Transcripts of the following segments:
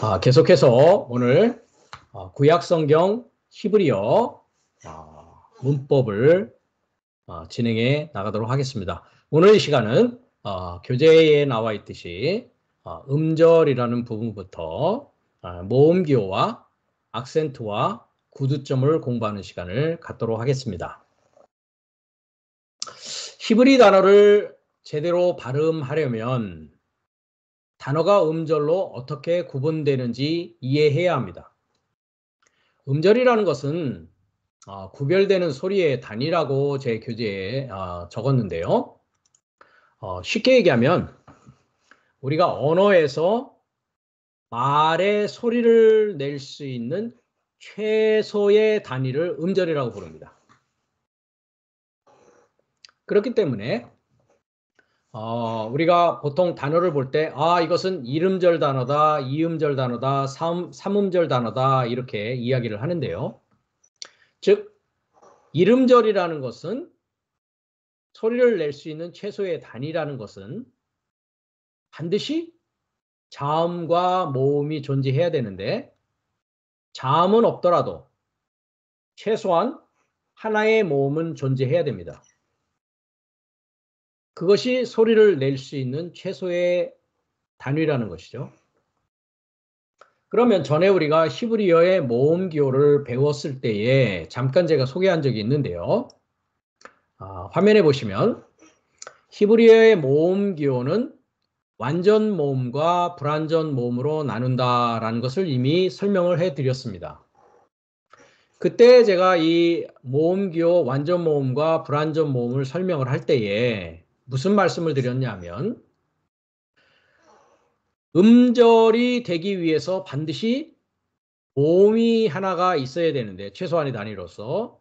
아, 계속해서 오늘 아, 구약성경 히브리어 아, 문법을 아, 진행해 나가도록 하겠습니다. 오늘 이 시간은 교재에 나와 있듯이 음절이라는 부분부터 모음기호와 악센트와 구두점을 공부하는 시간을 갖도록 하겠습니다. 히브리 단어를 제대로 발음하려면 단어가 음절로 어떻게 구분되는지 이해해야 합니다. 음절이라는 것은 어, 구별되는 소리의 단위라고 제 교재에 어, 적었는데요. 어, 쉽게 얘기하면 우리가 언어에서 말의 소리를 낼 수 있는 최소의 단위를 음절이라고 부릅니다. 그렇기 때문에 어, 우리가 보통 단어를 볼 때, 아, 이것은 이름절 단어다, 이음절 단어다, 삼, 삼음절 단어다, 이렇게 이야기를 하는데요. 즉, 이름절이라는 것은 소리를 낼 수 있는 최소의 단위라는 것은 반드시 자음과 모음이 존재해야 되는데, 자음은 없더라도 최소한 하나의 모음은 존재해야 됩니다. 그것이 소리를 낼 수 있는 최소의 단위라는 것이죠. 그러면 전에 우리가 히브리어의 모음 기호를 배웠을 때에 잠깐 제가 소개한 적이 있는데요. 아, 화면에 보시면 히브리어의 모음 기호는 완전 모음과 불완전 모음으로 나눈다라는 것을 이미 설명을 해 드렸습니다. 그때 제가 이 모음 기호 완전 모음과 불완전 모음을 설명을 할 때에 무슨 말씀을 드렸냐면 음절이 되기 위해서 반드시 모음이 하나가 있어야 되는데 최소한의 단위로서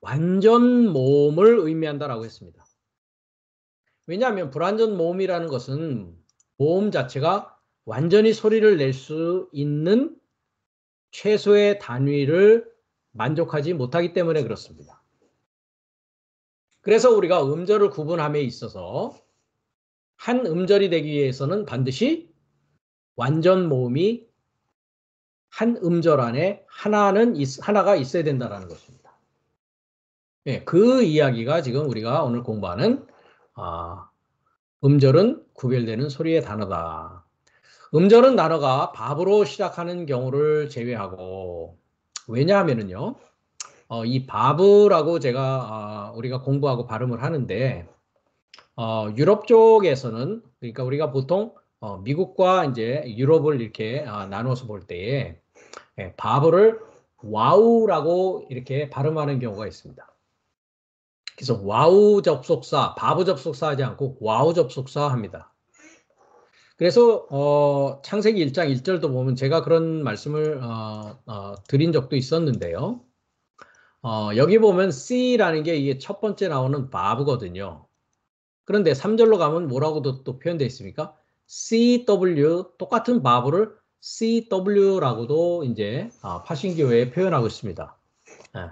완전 모음을 의미한다라고 했습니다. 왜냐하면 불완전 모음이라는 것은 모음 자체가 완전히 소리를 낼 수 있는 최소의 단위를 만족하지 못하기 때문에 그렇습니다. 그래서 우리가 음절을 구분함에 있어서 한 음절이 되기 위해서는 반드시 완전 모음이 한 음절 안에 하나는 하나가 있어야 된다라는 것입니다. 네, 그 이야기가 지금 우리가 오늘 공부하는 아, 음절은 구별되는 소리의 단어다. 음절은 단어가 밥으로 시작하는 경우를 제외하고 왜냐하면은요. 어, 이 바브라고 제가 어, 우리가 공부하고 발음을 하는데 어, 유럽 쪽에서는 그러니까 우리가 보통 어, 미국과 이제 유럽을 이렇게 아, 나눠서 볼 때에 예, 바브를 와우라고 이렇게 발음하는 경우가 있습니다. 그래서 와우 접속사, 바브 접속사 하지 않고 와우 접속사 합니다. 그래서 어, 창세기 1장 1절도 보면 제가 그런 말씀을 어, 어, 드린 적도 있었는데요. 어, 여기 보면 C라는 게 이게 첫 번째 나오는 바브거든요. 그런데 3절로 가면 뭐라고도 또 표현되어 있습니까? CW, 똑같은 바브를 CW라고도 이제 아, 파신교회에 표현하고 있습니다. 예.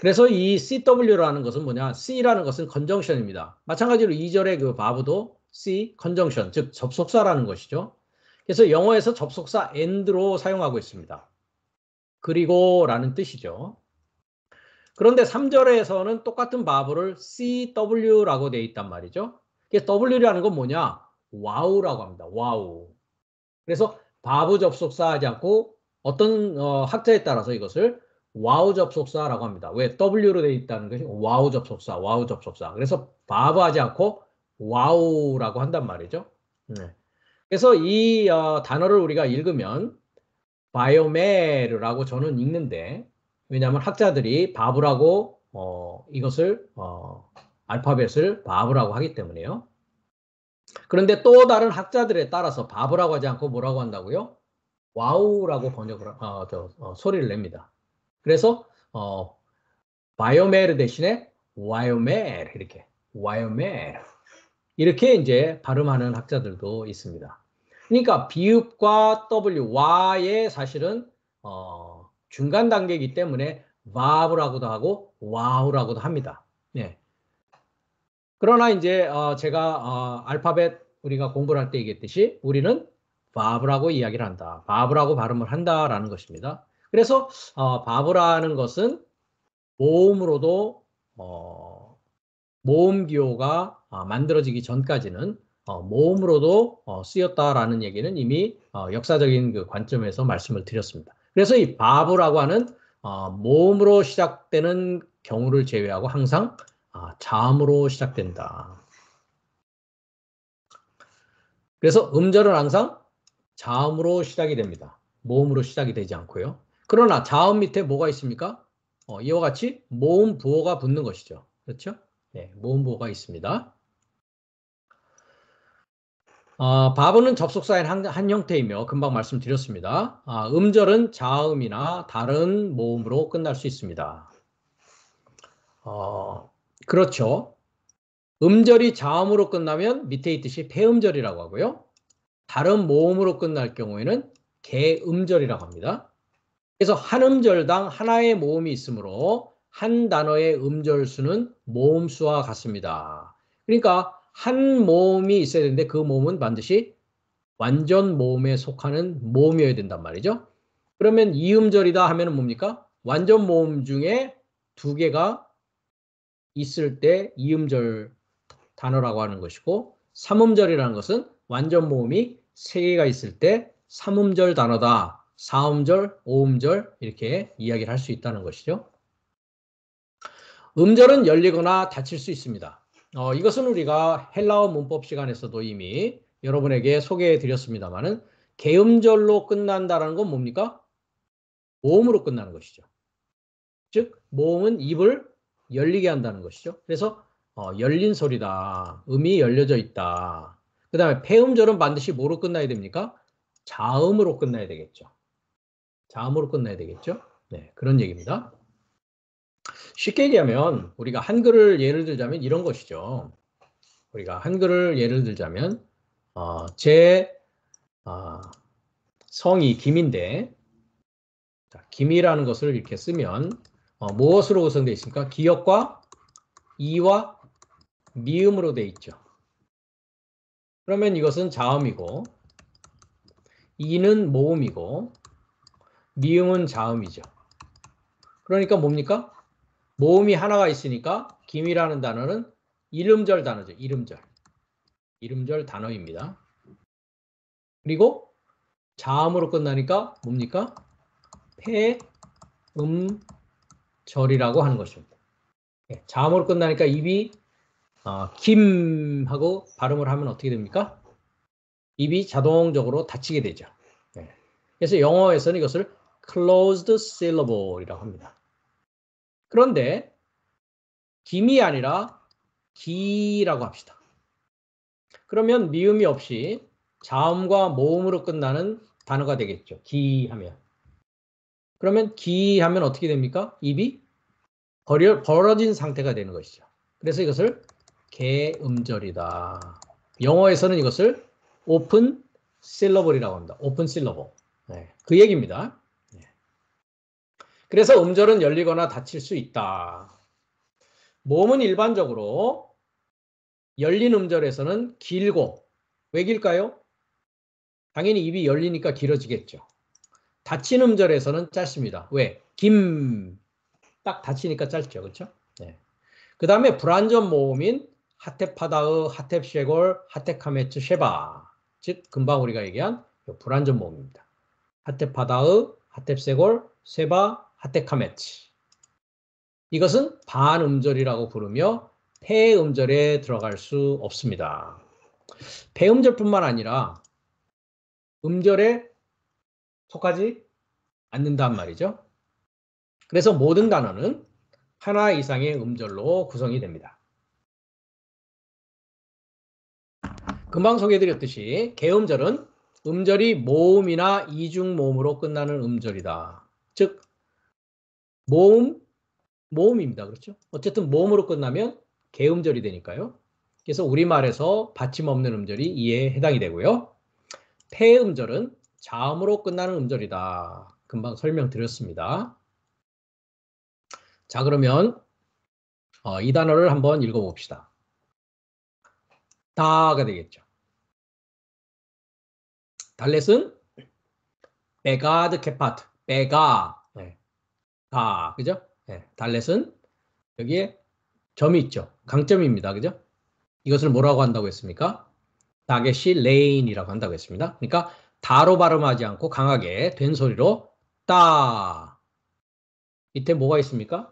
그래서 이 CW라는 것은 뭐냐? C라는 것은 컨정션입니다. 마찬가지로 2절의 그 바브도 C 컨정션, 즉 접속사라는 것이죠. 그래서 영어에서 접속사 and로 사용하고 있습니다. 그리고라는 뜻이죠. 그런데 3절에서는 똑같은 바브를 CW라고 돼 있단 말이죠. 이게 W라는 건 뭐냐? 와우라고 합니다. 와우. 그래서 바브 접속사 하지 않고 어떤 어, 학자에 따라서 이것을 와우 접속사라고 합니다. 왜? W로 돼 있다는 것이 와우 접속사, 와우 접속사. 그래서 바브 하지 않고 와우라고 한단 말이죠. 네. 그래서 이 어, 단어를 우리가 읽으면 바이오메르라고 저는 읽는데 왜냐하면 학자들이 바브라고 어, 이것을 어, 알파벳을 바브라고 하기 때문에요. 그런데 또 다른 학자들에 따라서 바브라고 하지 않고 뭐라고 한다고요? 와우라고 번역을 어, 저, 어, 소리를 냅니다. 그래서 어, 바이오메르 대신에 와요메르 이렇게 와요메르 이렇게 이제 발음하는 학자들도 있습니다. 그러니까 비읍과 W, 와의 사실은 어, 중간 단계이기 때문에 와브라고도 하고 와우라고도 합니다. 네. 그러나 이제 어 제가 어 알파벳 우리가 공부를 할 때 얘기했듯이 우리는 바브라고 이야기를 한다. 바브라고 발음을 한다라는 것입니다. 그래서 어, 바브라는 것은 모음으로도 어, 모음 기호가 어, 만들어지기 전까지는 어, 모음으로도 어, 쓰였다라는 얘기는 이미 어, 역사적인 그 관점에서 말씀을 드렸습니다. 그래서 이 바브라고 하는 어, 모으로 시작되는 경우를 제외하고 항상 아, 자음으로 시작된다. 그래서 음절은 항상 자음으로 시작이 됩니다. 모음으로 시작이 되지 않고요. 그러나 자음 밑에 뭐가 있습니까? 어, 이와 같이 모음 부호가 붙는 것이죠. 그렇죠? 네, 모음 부호가 있습니다. 아, 바브는 접속사인 한, 한, 형태이며 금방 말씀드렸습니다. 아, 음절은 자음이나 다른 모음으로 끝날 수 있습니다. 어, 그렇죠. 음절이 자음으로 끝나면 밑에 있듯이 폐음절이라고 하고요. 다른 모음으로 끝날 경우에는 개음절이라고 합니다. 그래서 한 음절당 하나의 모음이 있으므로 한 단어의 음절 수는 모음 수와 같습니다. 그러니까 한 몸이 있어야 되는데 그 몸은 반드시 완전 모음에 속하는 모음이어야 된단 말이죠. 그러면 이음절이다 하면 뭡니까? 완전 모음 중에 두 개가 있을 때 이음절 단어라고 하는 것이고 삼음절이라는 것은 완전 모음이 세 개가 있을 때 삼음절 단어다. 사음절, 오음절 이렇게 이야기를 할 수 있다는 것이죠. 음절은 열리거나 닫힐 수 있습니다. 어, 이것은 우리가 헬라어 문법 시간에서도 이미 여러분에게 소개해 드렸습니다만은 개음절로 끝난다라는 건 뭡니까? 모음으로 끝나는 것이죠. 즉 모음은 입을 열리게 한다는 것이죠. 그래서 어, 열린 소리다. 음이 열려져 있다. 그 다음에 폐음절은 반드시 뭐로 끝나야 됩니까? 자음으로 끝나야 되겠죠. 자음으로 끝나야 되겠죠. 네, 그런 얘기입니다. 쉽게 얘기하면 우리가 한글을 예를 들자면 이런 것이죠. 우리가 한글을 예를 들자면 어, 제 어, 성이 김인데 자, 김이라는 것을 이렇게 쓰면 어, 무엇으로 구성되어 있습니까? 기억과 이와 미음으로 되어 있죠. 그러면 이것은 자음이고 이는 모음이고 미음은 자음이죠. 그러니까 뭡니까? 모음이 하나가 있으니까 김이라는 단어는 이름절 단어죠. 이름절. 이름절 단어입니다. 그리고 자음으로 끝나니까 뭡니까? 폐음절이라고 하는 것입니다. 예, 자음으로 끝나니까 입이 어, 아, 김하고 발음을 하면 어떻게 됩니까? 입이 자동적으로 닫히게 되죠. 예, 그래서 영어에서는 이것을 closed syllable이라고 합니다. 그런데 김이 아니라 기라고 합시다. 그러면 미음이 없이 자음과 모음으로 끝나는 단어가 되겠죠. 기 하면. 그러면 기 하면 어떻게 됩니까? 입이 버려, 벌어진 상태가 되는 것이죠. 그래서 이것을 개음절이다. 영어에서는 이것을 오픈 실러블이라고 합니다. 오픈 실러블. 네, 그 얘기입니다. 그래서 음절은 열리거나 닫힐 수 있다. 몸은 일반적으로 열린 음절에서는 길고 왜 길까요? 당연히 입이 열리니까 길어지겠죠. 닫힌 음절에서는 짧습니다. 왜? 김. 딱 닫히니까 짧죠. 그렇죠? 네. 그 다음에 불안전 모음인 하텝파다의 하텝쉐골, 하텝카메츠 쉐바. 즉 금방 우리가 얘기한 불안전 모음입니다. 하텝파다의 하텝세골, 쉐바, 하테카메치. 이것은 반음절이라고 부르며 폐음절에 들어갈 수 없습니다. 폐음절뿐만 아니라 음절에 속하지 않는단 말이죠. 그래서 모든 단어는 하나 이상의 음절로 구성이 됩니다. 금방 소개해드렸듯이 개음절은 음절이 모음이나 이중 모음으로 끝나는 음절이다. 즉 모음, 모음입니다. 그렇죠? 어쨌든 모음으로 끝나면 개음절이 되니까요. 그래서 우리말에서 받침 없는 음절이 이에 해당이 되고요. 폐음절은 자음으로 끝나는 음절이다. 금방 설명드렸습니다. 자 그러면 어, 이 단어를 한번 읽어봅시다. 다가 되겠죠. 달렛은 베가드 케파트, 베가 다, 아, 그죠? 네, 달렛은 여기에 점이 있죠. 강점입니다. 그죠? 이것을 뭐라고 한다고 했습니까? 다게시 레인이라고 한다고 했습니다. 그러니까 다로 발음하지 않고 강하게 된 소리로 따 밑에 뭐가 있습니까?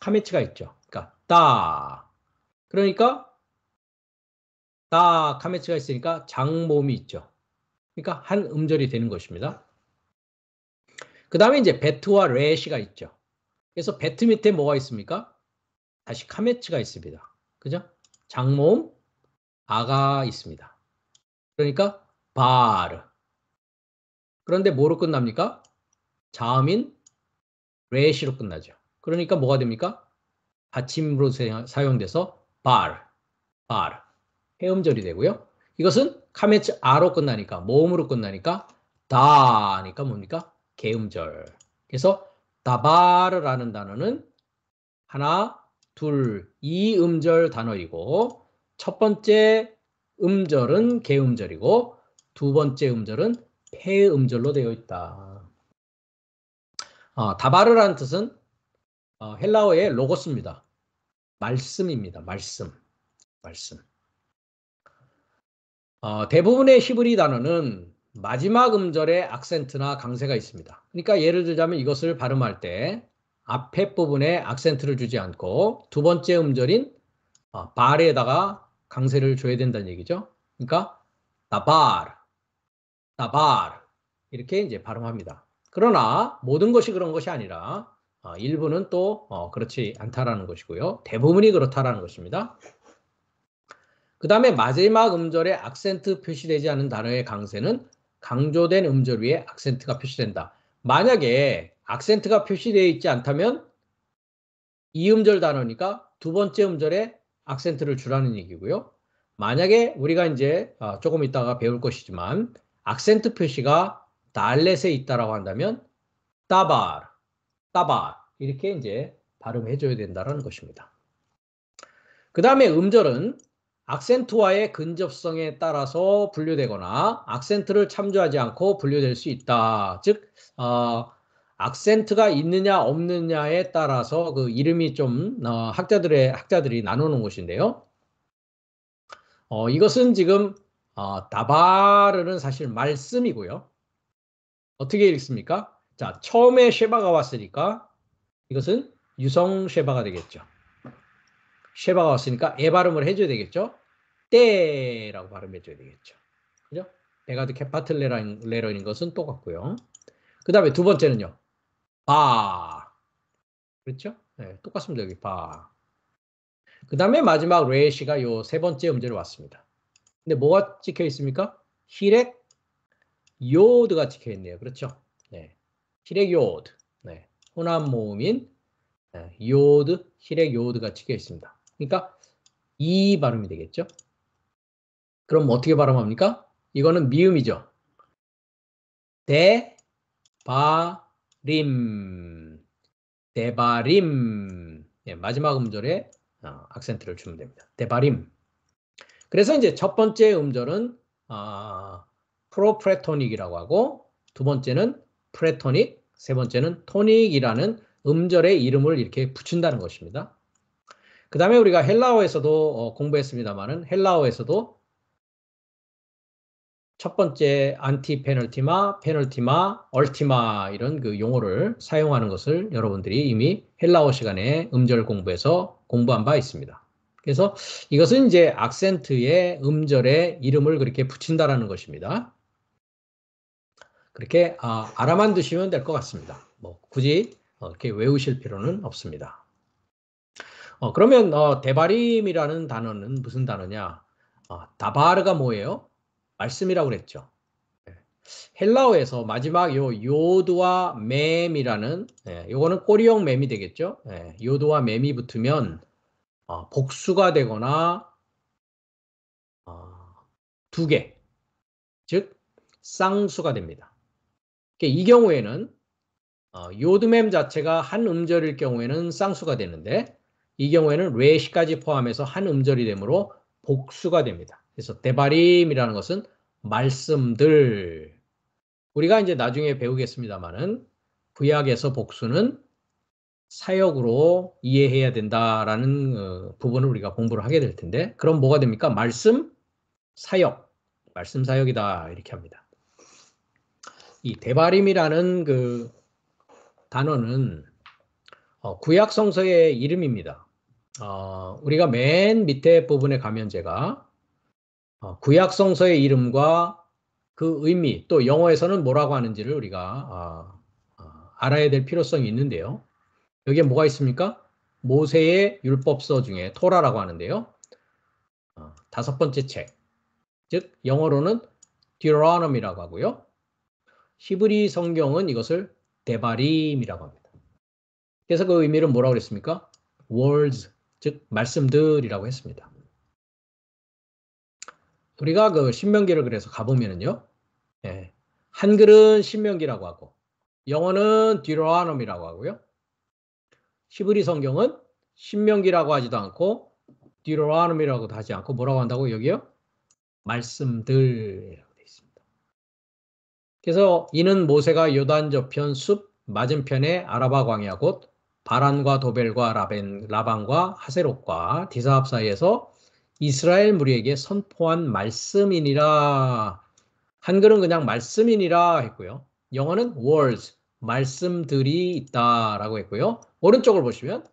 카메치가 있죠. 그러니까 따 그러니까 따 카메치가 있으니까 장모음이 있죠. 그러니까 한 음절이 되는 것입니다. 그 다음에 이제 베트와 레시가 있죠. 그래서 배트 밑에 뭐가 있습니까? 다시 카메츠가 있습니다. 그죠? 장모음 아가 있습니다. 그러니까 바르. 그런데 뭐로 끝납니까? 자음인 레시로 끝나죠. 그러니까 뭐가 됩니까? 받침으로 사용돼서 바르, 바르. 해음절이 되고요. 이것은 카메츠 아로 끝나니까 모음으로 끝나니까 다니까 뭡니까? 계음절. 그래서 다바르라는 단어는 하나, 둘, 이 음절 단어이고 첫 번째 음절은 계음절이고 두 번째 음절은 폐음절로 되어 있다. 어, 다바르라는 뜻은 어, 헬라어의 로고스입니다. 말씀입니다. 말씀. 말씀. 어, 대부분의 히브리 단어는 마지막 음절에 악센트나 강세가 있습니다. 그러니까 예를 들자면 이것을 발음할 때 앞에 부분에 악센트를 주지 않고 두 번째 음절인 발에다가 어, 강세를 줘야 된다는 얘기죠. 그러니까 나발, 나발 이렇게 이제 발음합니다. 그러나 모든 것이 그런 것이 아니라 어, 일부는 또 어, 그렇지 않다라는 것이고요. 대부분이 그렇다라는 것입니다. 그 다음에 마지막 음절에 악센트 표시되지 않은 단어의 강세는 강조된 음절 위에 악센트가 표시된다. 만약에 악센트가 표시되어 있지 않다면 이 음절 단어니까 두 번째 음절에 악센트를 주라는 얘기고요. 만약에 우리가 이제 어, 조금 있다가 배울 것이지만 악센트 표시가 달렛에 있다라고 한다면 따발, 따발 이렇게 이제 발음해 줘야 된다는 것입니다. 그 다음에 음절은 악센트와의 근접성에 따라서 분류되거나 악센트를 참조하지 않고 분류될 수 있다. 즉, 어, 악센트가 있느냐 없느냐에 따라서 그 이름이 좀 어, 학자들의 학자들이 나누는 것인데요. 어, 이것은 지금 어, 다바르는 사실 말씀이고요. 어떻게 읽습니까? 자, 처음에 쉐바가 왔으니까 이것은 유성 쉐바가 되겠죠. 쉐바가 왔으니까 에 발음을 해줘야 되겠죠. 때라고 발음해줘야 되겠죠. 그죠? 베가드 캐파틀레러인 것은 똑같고요. 그 다음에 두 번째는요. 바. 그렇죠? 네, 똑같습니다. 여기 바. 그 다음에 마지막 레시가 요 세 번째 음절로 왔습니다. 근데 뭐가 찍혀 있습니까? 히렉 요드가 찍혀 있네요. 그렇죠? 네. 히렉 요드. 네. 호남 모음인 네, 요드, 히렉 요드가 찍혀 있습니다. 그러니까 이 발음이 되겠죠. 그럼 어떻게 발음합니까? 이거는 미음이죠. 대바림 대바림 예, 마지막 음절에 어, 악센트를 주면 됩니다. 대바림 그래서 이제 첫 번째 음절은 아, 프로프레토닉이라고 하고 두 번째는 프레토닉, 세 번째는 토닉이라는 음절의 이름을 이렇게 붙인다는 것입니다. 그 다음에 우리가 헬라어에서도 어, 공부했습니다만은 헬라어에서도 첫 번째 안티 페널티마, 페널티마, 얼티마 이런 그 용어를 사용하는 것을 여러분들이 이미 헬라어 시간에 음절 공부해서 공부한 바 있습니다. 그래서 이것은 이제 악센트의 음절에 이름을 그렇게 붙인다라는 것입니다. 그렇게 아, 알아만 두시면 될 것 같습니다. 뭐 굳이 어, 이렇게 외우실 필요는 없습니다. 어, 그러면 어, 대바림이라는 단어는 무슨 단어냐? 어, 다바르가 뭐예요? 말씀이라고 그랬죠. 예. 헬라어에서 마지막 요 요드와 맴이라는 예, 요거는 꼬리형 맴이 되겠죠. 예, 요드와 맴이 붙으면 어, 복수가 되거나 어, 두 개, 즉 쌍수가 됩니다. 이 경우에는 어, 요드맴 자체가 한 음절일 경우에는 쌍수가 되는데 이 경우에는 레시까지 포함해서 한 음절이 되므로 복수가 됩니다. 그래서 대바림이라는 것은 말씀들. 우리가 이제 나중에 배우겠습니다만은 부약에서 복수는 사역으로 이해해야 된다라는 어, 부분을 우리가 공부를 하게 될 텐데 그럼 뭐가 됩니까? 말씀 사역, 말씀 사역이다 이렇게 합니다. 이 대바림이라는 그 단어는 어, 구약 성서의 이름입니다. 어, 우리가 맨 밑에 부분에 가면 제가 어, 구약성서의 이름과 그 의미 또 영어에서는 뭐라고 하는지를 우리가 어, 어 알아야 될 필요성이 있는데요. 여기에 뭐가 있습니까? 모세의 율법서 중에 토라라고 하는데요. 어, 다섯 번째 책, 즉 영어로는 디로아 t 이라고 하고요. 히브리 성경은 이것을 데바림이라고 합니다. 그래서 그의미는 뭐라고 그랬습니까? Words 즉 말씀들이라고 했습니다. 우리가 그 신명기를 그래서 가보면은요. 예, 한글은 신명기라고 하고 영어는 디로아놈이라고 하고요. 히브리 성경은 신명기라고 하지도 않고 디로아놈이라고도 하지 않고 뭐라고 한다고 여기요? 말씀들이라고 되어 있습니다. 그래서 이는 모세가 요단 저편 숲 맞은편에 아라바 광야 곧 바란과 도벨과 라벤, 라반과 하세롯과 디사합 사이에서 이스라엘 무리에게 선포한 말씀이니라. 한글은 그냥 말씀이니라 했고요. 영어는 words, 말씀들이 있다라고 했고요. 오른쪽을 보시면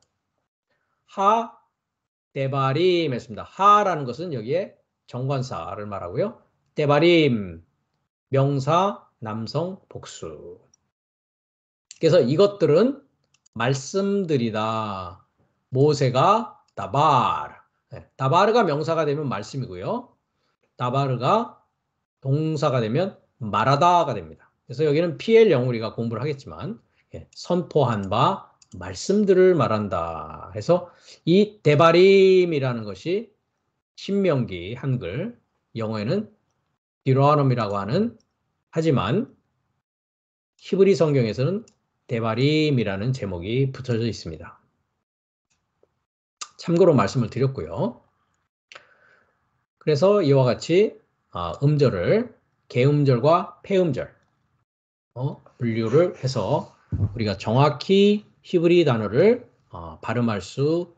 하 데바림 했습니다. 하라는 것은 여기에 정관사를 말하고요. 데바림 명사 남성 복수. 그래서 이것들은 말씀드리다. 모세가 다바르. 네, 다바르가 명사가 되면 말씀이고요. 다바르가 동사가 되면 말하다가 됩니다. 그래서 여기는 PL 영우리가 공부를 하겠지만 예, 선포한 바 말씀들을 말한다 해서 이대바림이라는 것이 신명기 한글 영어에는 디로아놈이라고 하는 하지만 히브리 성경에서는 대바림이라는 제목이 붙여져 있습니다. 참고로 말씀을 드렸고요. 그래서 이와 같이 아, 음절을 개음절과 폐음절 어, 분류를 해서 우리가 정확히 히브리 단어를 아, 발음할 수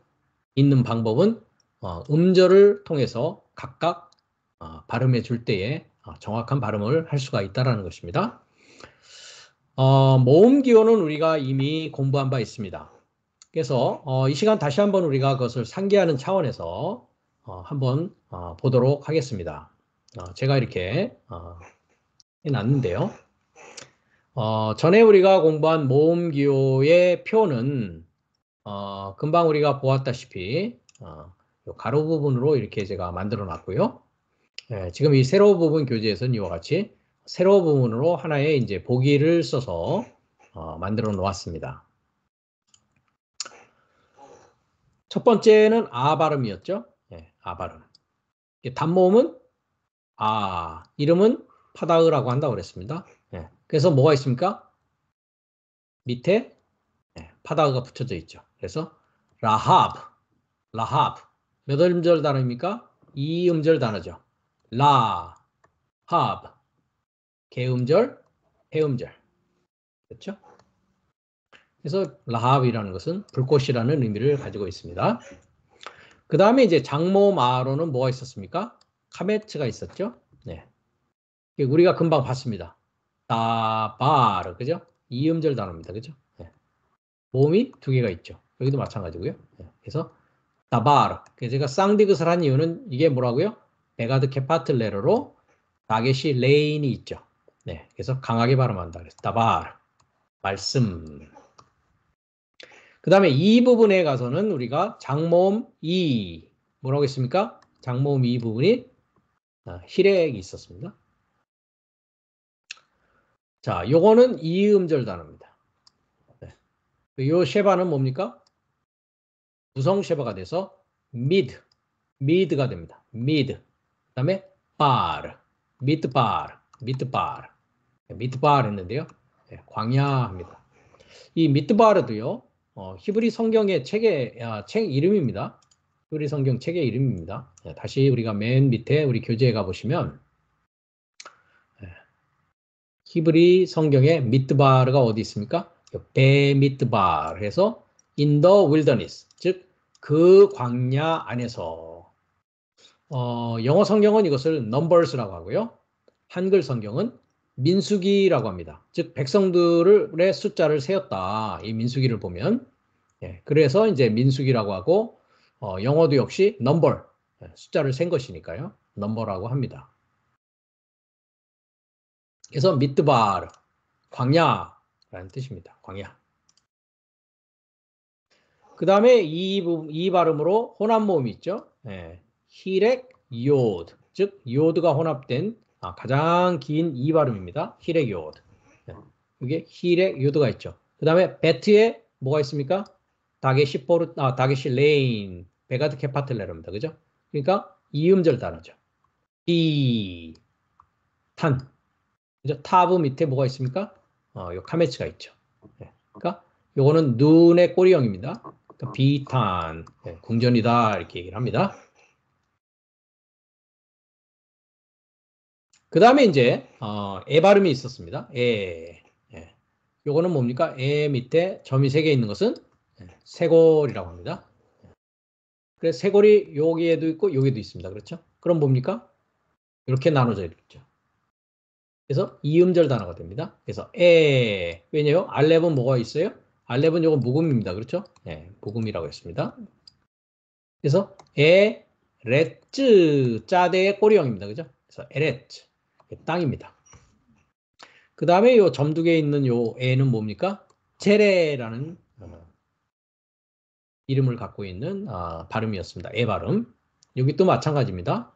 있는 방법은 어, 음절을 통해서 각각 아, 발음해 줄 때에 정확한 발음을 할 수가 있다는 것입니다. 어, 모음 기호는 우리가 이미 공부한 바 있습니다. 그래서 어, 이 시간 다시 한번 우리가 그것을 상기하는 차원에서 어, 한번 어, 보도록 하겠습니다. 어, 제가 이렇게 어, 해놨는데요. 어, 전에 우리가 공부한 모음 기호의 표는 어, 금방 우리가 보았다시피 어, 가로 부분으로 이렇게 제가 만들어 놨고요. 예, 지금 이 세로 부분 교재에서는 이와 같이 세로 부분으로 하나의 이제 보기를 써서 어, 만들어 놓았습니다. 첫 번째는 아 발음이었죠. 예, 아 발음. 단모음은 아, 이름은 파다으라고 한다고 그랬습니다. 예, 그래서 뭐가 있습니까? 밑에 예, 파다으가 붙여져 있죠. 그래서 라하브라하브몇 음절 단어입니까? 이 음절 단어죠. 라 하브. 개음절, 해음절. 그렇죠? 그래서 라합이라는 것은 불꽃이라는 의미를 가지고 있습니다. 그 다음에 이제 장모마로는 뭐가 있었습니까? 카메츠가 있었죠. 네. 우리가 금방 봤습니다. 다바르 그죠? 이음절 단어입니다. 그죠? 네. 모이두 개가 있죠. 여기도 마찬가지고요. 네. 그래서 다바르 그래서 제가 쌍디귿을 한 이유는 이게 뭐라고요? 베가드 케파틀레르로 다게시 레인이 있죠. 네, 그래서 강하게 발음한다. 그래서 다발 말씀. 그 다음에 이 부분에 가서는 우리가 장모음 이 뭐라고 했습니까? 장모음 이 부분이 아, 희렉이 있었습니다. 자, 요거는 이음절 단어입니다. 네. 그 요 쉐바는 뭡니까? 구성 쉐바가 돼서 미드, 미드가 됩니다. 미드. 그 다음에 바르, 미드 바르, 미드 바르. 미드바르 했는데요. 네, 예, 광야입니다이 미드바르도요. 어, 히브리 성경의 책의 아, 책 이름입니다. 히브리 성경 책의 이름입니다. 네, 다시 우리가 맨 밑에 우리 교재에 가 보시면 네, 예, 히브리 성경의 미드바르가 어디 있습니까? 배 미드바르 해서 in the wilderness 즉그 광야 안에서 어, 영어 성경은 이것을 numbers라고 하고요. 한글 성경은 민수기라고 합니다. 즉 백성들의 숫자를 세었다. 이 민수기를 보면 예, 그래서 이제 민수기라고 하고 어, 영어도 역시 넘버 예, 숫자를 센 것이니까요. 넘버라고 합니다. 그래서 미트바르 광야라는 뜻입니다. 광야. 그 다음에 이, 이 발음으로 혼합 모음이 있죠. 예, 히렉 요드 즉 요드가 혼합된 아, 가장 긴 이 발음입니다. 히렉 요드. 네. 이게 히렉 요드가 있죠. 그 다음에 배트에 뭐가 있습니까? 다게시 포르, 아, 다게시 레인, 베가드 케파텔레르입니다. 그죠? 그러니까 이음절 단어죠. 이, 탄. 그죠? 타브 밑에 뭐가 있습니까? 어, 요 카메츠가 있죠. 네. 그니까 요거는 눈의 꼬리형입니다. 그러니까 비탄, 네, 궁전이다. 이렇게 얘기를 합니다. 그 다음에 이제 어, 에 발음이 있었습니다. 에. 예. 요거는 뭡니까? 에 밑에 점이 세 개 있는 것은 예, 쇄골이라고 합니다. 그래서 쇄골이 여기에도 있고 여기도 있습니다. 그렇죠? 그럼 뭡니까? 이렇게 나눠져 있죠. 그래서 이음절 단어가 됩니다. 그래서 에 왜냐요? 알렙은 뭐가 있어요? 알렙은 요거 모금입니다 그렇죠? 예, 모금이라고 했습니다. 그래서 에렛츠 짜대의 꼬리형입니다. 그죠? 그래서 에레츠 그 땅입니다. 그 다음에 요 점두개 있는 요 애는 뭡니까? 제레라는 어, 이름을 갖고 있는 아, 발음이었습니다. 애 발음. 여기 또 마찬가지입니다.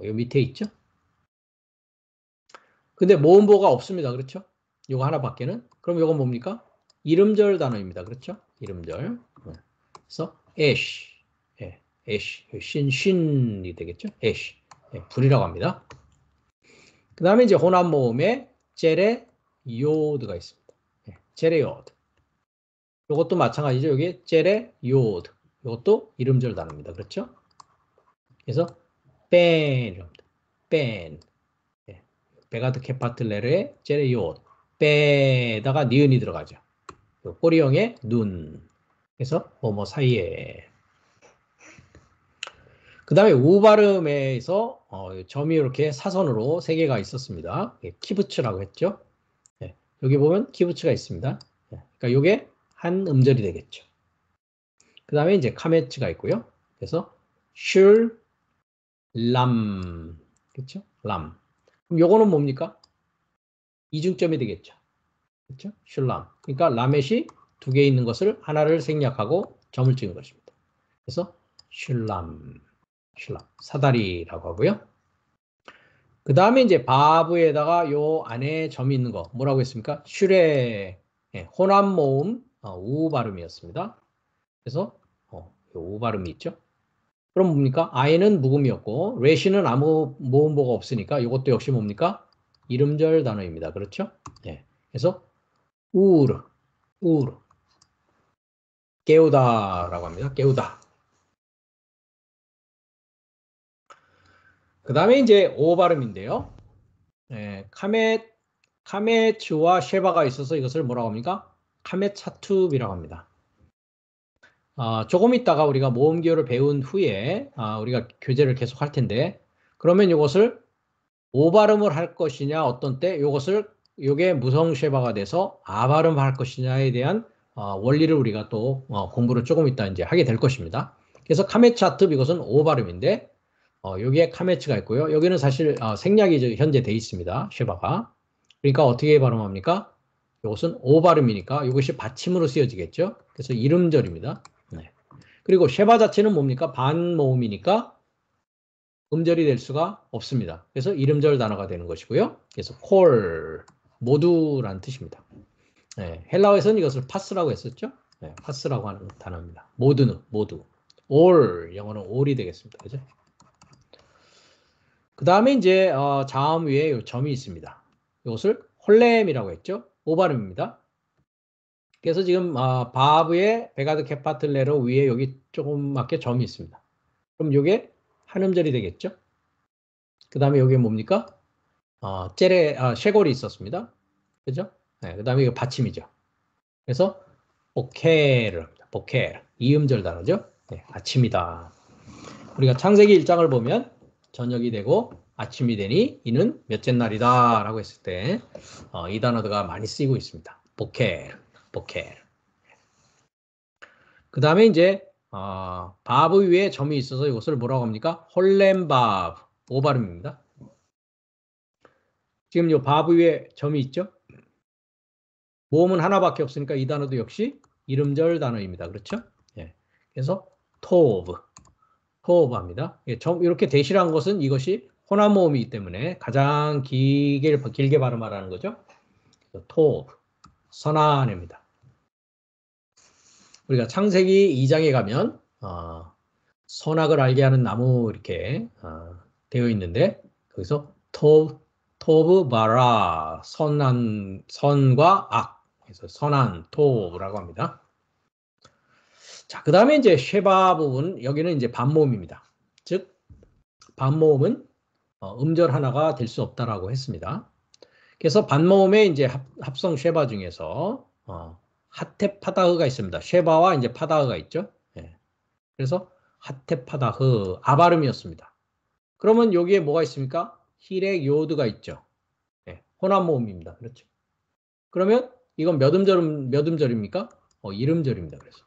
여기 어, 밑에 있죠? 근데 모음보가 없습니다. 그렇죠? 이거 하나밖에는. 그럼 이건 뭡니까? 이름절 단어입니다. 그렇죠? 이름절. 어, 그래서 애쉬, 애쉬, 예, 신, 신이 되겠죠? 애쉬, 예, 불이라고 합니다. 그 다음에 이제 혼합 모음에 젤의요드가 있습니다. 예, 젤의요드 이것도 마찬가지죠. 여기 젤의요드 이것도 이름절 단어입니다. 그렇죠? 그래서 뺀 뺀. 예, 베가드 케파틀레르의 젤의요드 빼다가 에 니은이 들어가죠. 꼬리형의 눈. 그래서 뭐뭐 사이에 그 다음에 우발음에서 어, 점이 이렇게 사선으로 세 개가 있었습니다. 예, 키부츠라고 했죠. 예, 여기 보면 키부츠가 있습니다. 예, 그러니까 이게 한 음절이 되겠죠. 그 다음에 이제 카메츠가 있고요. 그래서 슐, 람, 그렇죠? 람. 그럼 요거는 뭡니까? 이중점이 되겠죠. 그렇죠? 슐람. 그러니까 라멧이 두개 있는 것을 하나를 생략하고 점을 찍은 것입니다. 그래서 슐람. 신라 사다리라고 하고요. 그 다음에 이제 바브에다가 요 안에 점이 있는 거 뭐라고 했습니까? 슈레 예, 호남 모음 어, 우 발음이었습니다. 그래서 어, 우 발음이 있죠. 그럼 뭡니까? 아이는 묵음이었고 레시는 아무 모음보가 없으니까 이것도 역시 뭡니까? 이름절 단어입니다. 그렇죠? 예. 그래서 우르 우르 깨우다라고 합니다. 깨우다. 그 다음에 이제 오 발음인데요. 예, 카메 카메츠와 쉐바가 있어서 이것을 뭐라고 합니까? 카메차투비라고 합니다. 아, 조금 있다가 우리가 모음 기호를 배운 후에 아, 우리가 교재를 계속 할 텐데 그러면 이것을 오 발음을 할 것이냐 어떤 때 이것을 이게 무성 쉐바가 돼서 아 발음할 것이냐에 대한 어, 원리를 우리가 또 어, 공부를 조금 있다 이제 하게 될 것입니다. 그래서 카메차트 이것은 오 발음인데 어, 여기에 카메츠가 있고요. 여기는 사실 어, 생략이 현재 돼 있습니다. 쉐바가. 그러니까 어떻게 발음합니까? 이것은 오 발음이니까 이것이 받침으로 쓰여지겠죠. 그래서 이름절입니다. 네. 그리고 쉐바 자체는 뭡니까? 반모음이니까 음절이 될 수가 없습니다. 그래서 이름절 단어가 되는 것이고요. 그래서 콜 모두란 뜻입니다. 네, 헬라어에서는 이것을 파스라고 했었죠. 네, 파스라고 하는 단어입니다. 모두는 모두. 올 영어는 올이 되겠습니다. 그죠? 그 다음에 이제 어, 자음 위에 요 점이 있습니다. 이것을 홀렘이라고 했죠. 오발음입니다. 그래서 지금 어, 바브의 베가드 케파틀레로 위에 여기 조금 맞게 점이 있습니다. 그럼 이게 한 음절이 되겠죠. 그 다음에 여기 뭡니까? 어, 젤에 아, 쉐골이 있었습니다. 그죠? 네, 그 다음에 이거 받침이죠. 그래서 보케를 합니다. 보케 이음절 단어죠. 네, 아침이다. 우리가 창세기 1장을 보면 저녁이 되고 아침이 되니 이는 몇째 날이다 라고 했을 때이 어, 단어가 많이 쓰이고 있습니다. 보케르, 보케르. 그 다음에 이제 어, 바브 위에 점이 있어서 이것을 뭐라고 합니까? 홀렘바브오바름입니다 지금 이 바브 위에 점이 있죠? 모음은 하나밖에 없으니까 이 단어도 역시 이름절 단어입니다. 그렇죠? 예. 그래서 토브, 호흡합니다. 예, 이렇게 대시한 것은 이것이 혼합 모음이기 때문에 가장 길게, 길게 발음하라는 거죠. 토, 선안입니다. 우리가 창세기 2장에 가면 어, 선악을 알게 하는 나무 이렇게 어, 되어 있는데 거기서 토, 토브 바라 선한 선과 악 그래서 선한 토라고 브 합니다. 자, 그 다음에 이제 쉐바 부분, 여기는 이제 반모음입니다. 즉, 반모음은 어, 음절 하나가 될 수 없다라고 했습니다. 그래서 반모음의 이제 합, 성 쉐바 중에서 어, 하테 파다흐가 있습니다. 쉐바와 이제 파다흐가 있죠. 예. 그래서 하테 파다흐 아발음이었습니다 그러면 여기에 뭐가 있습니까? 히렉 요드가 있죠. 예. 혼합 모음입니다. 그렇죠. 그러면 이건 몇 음절 몇 음절입니까? 어, 이름절입니다. 그래서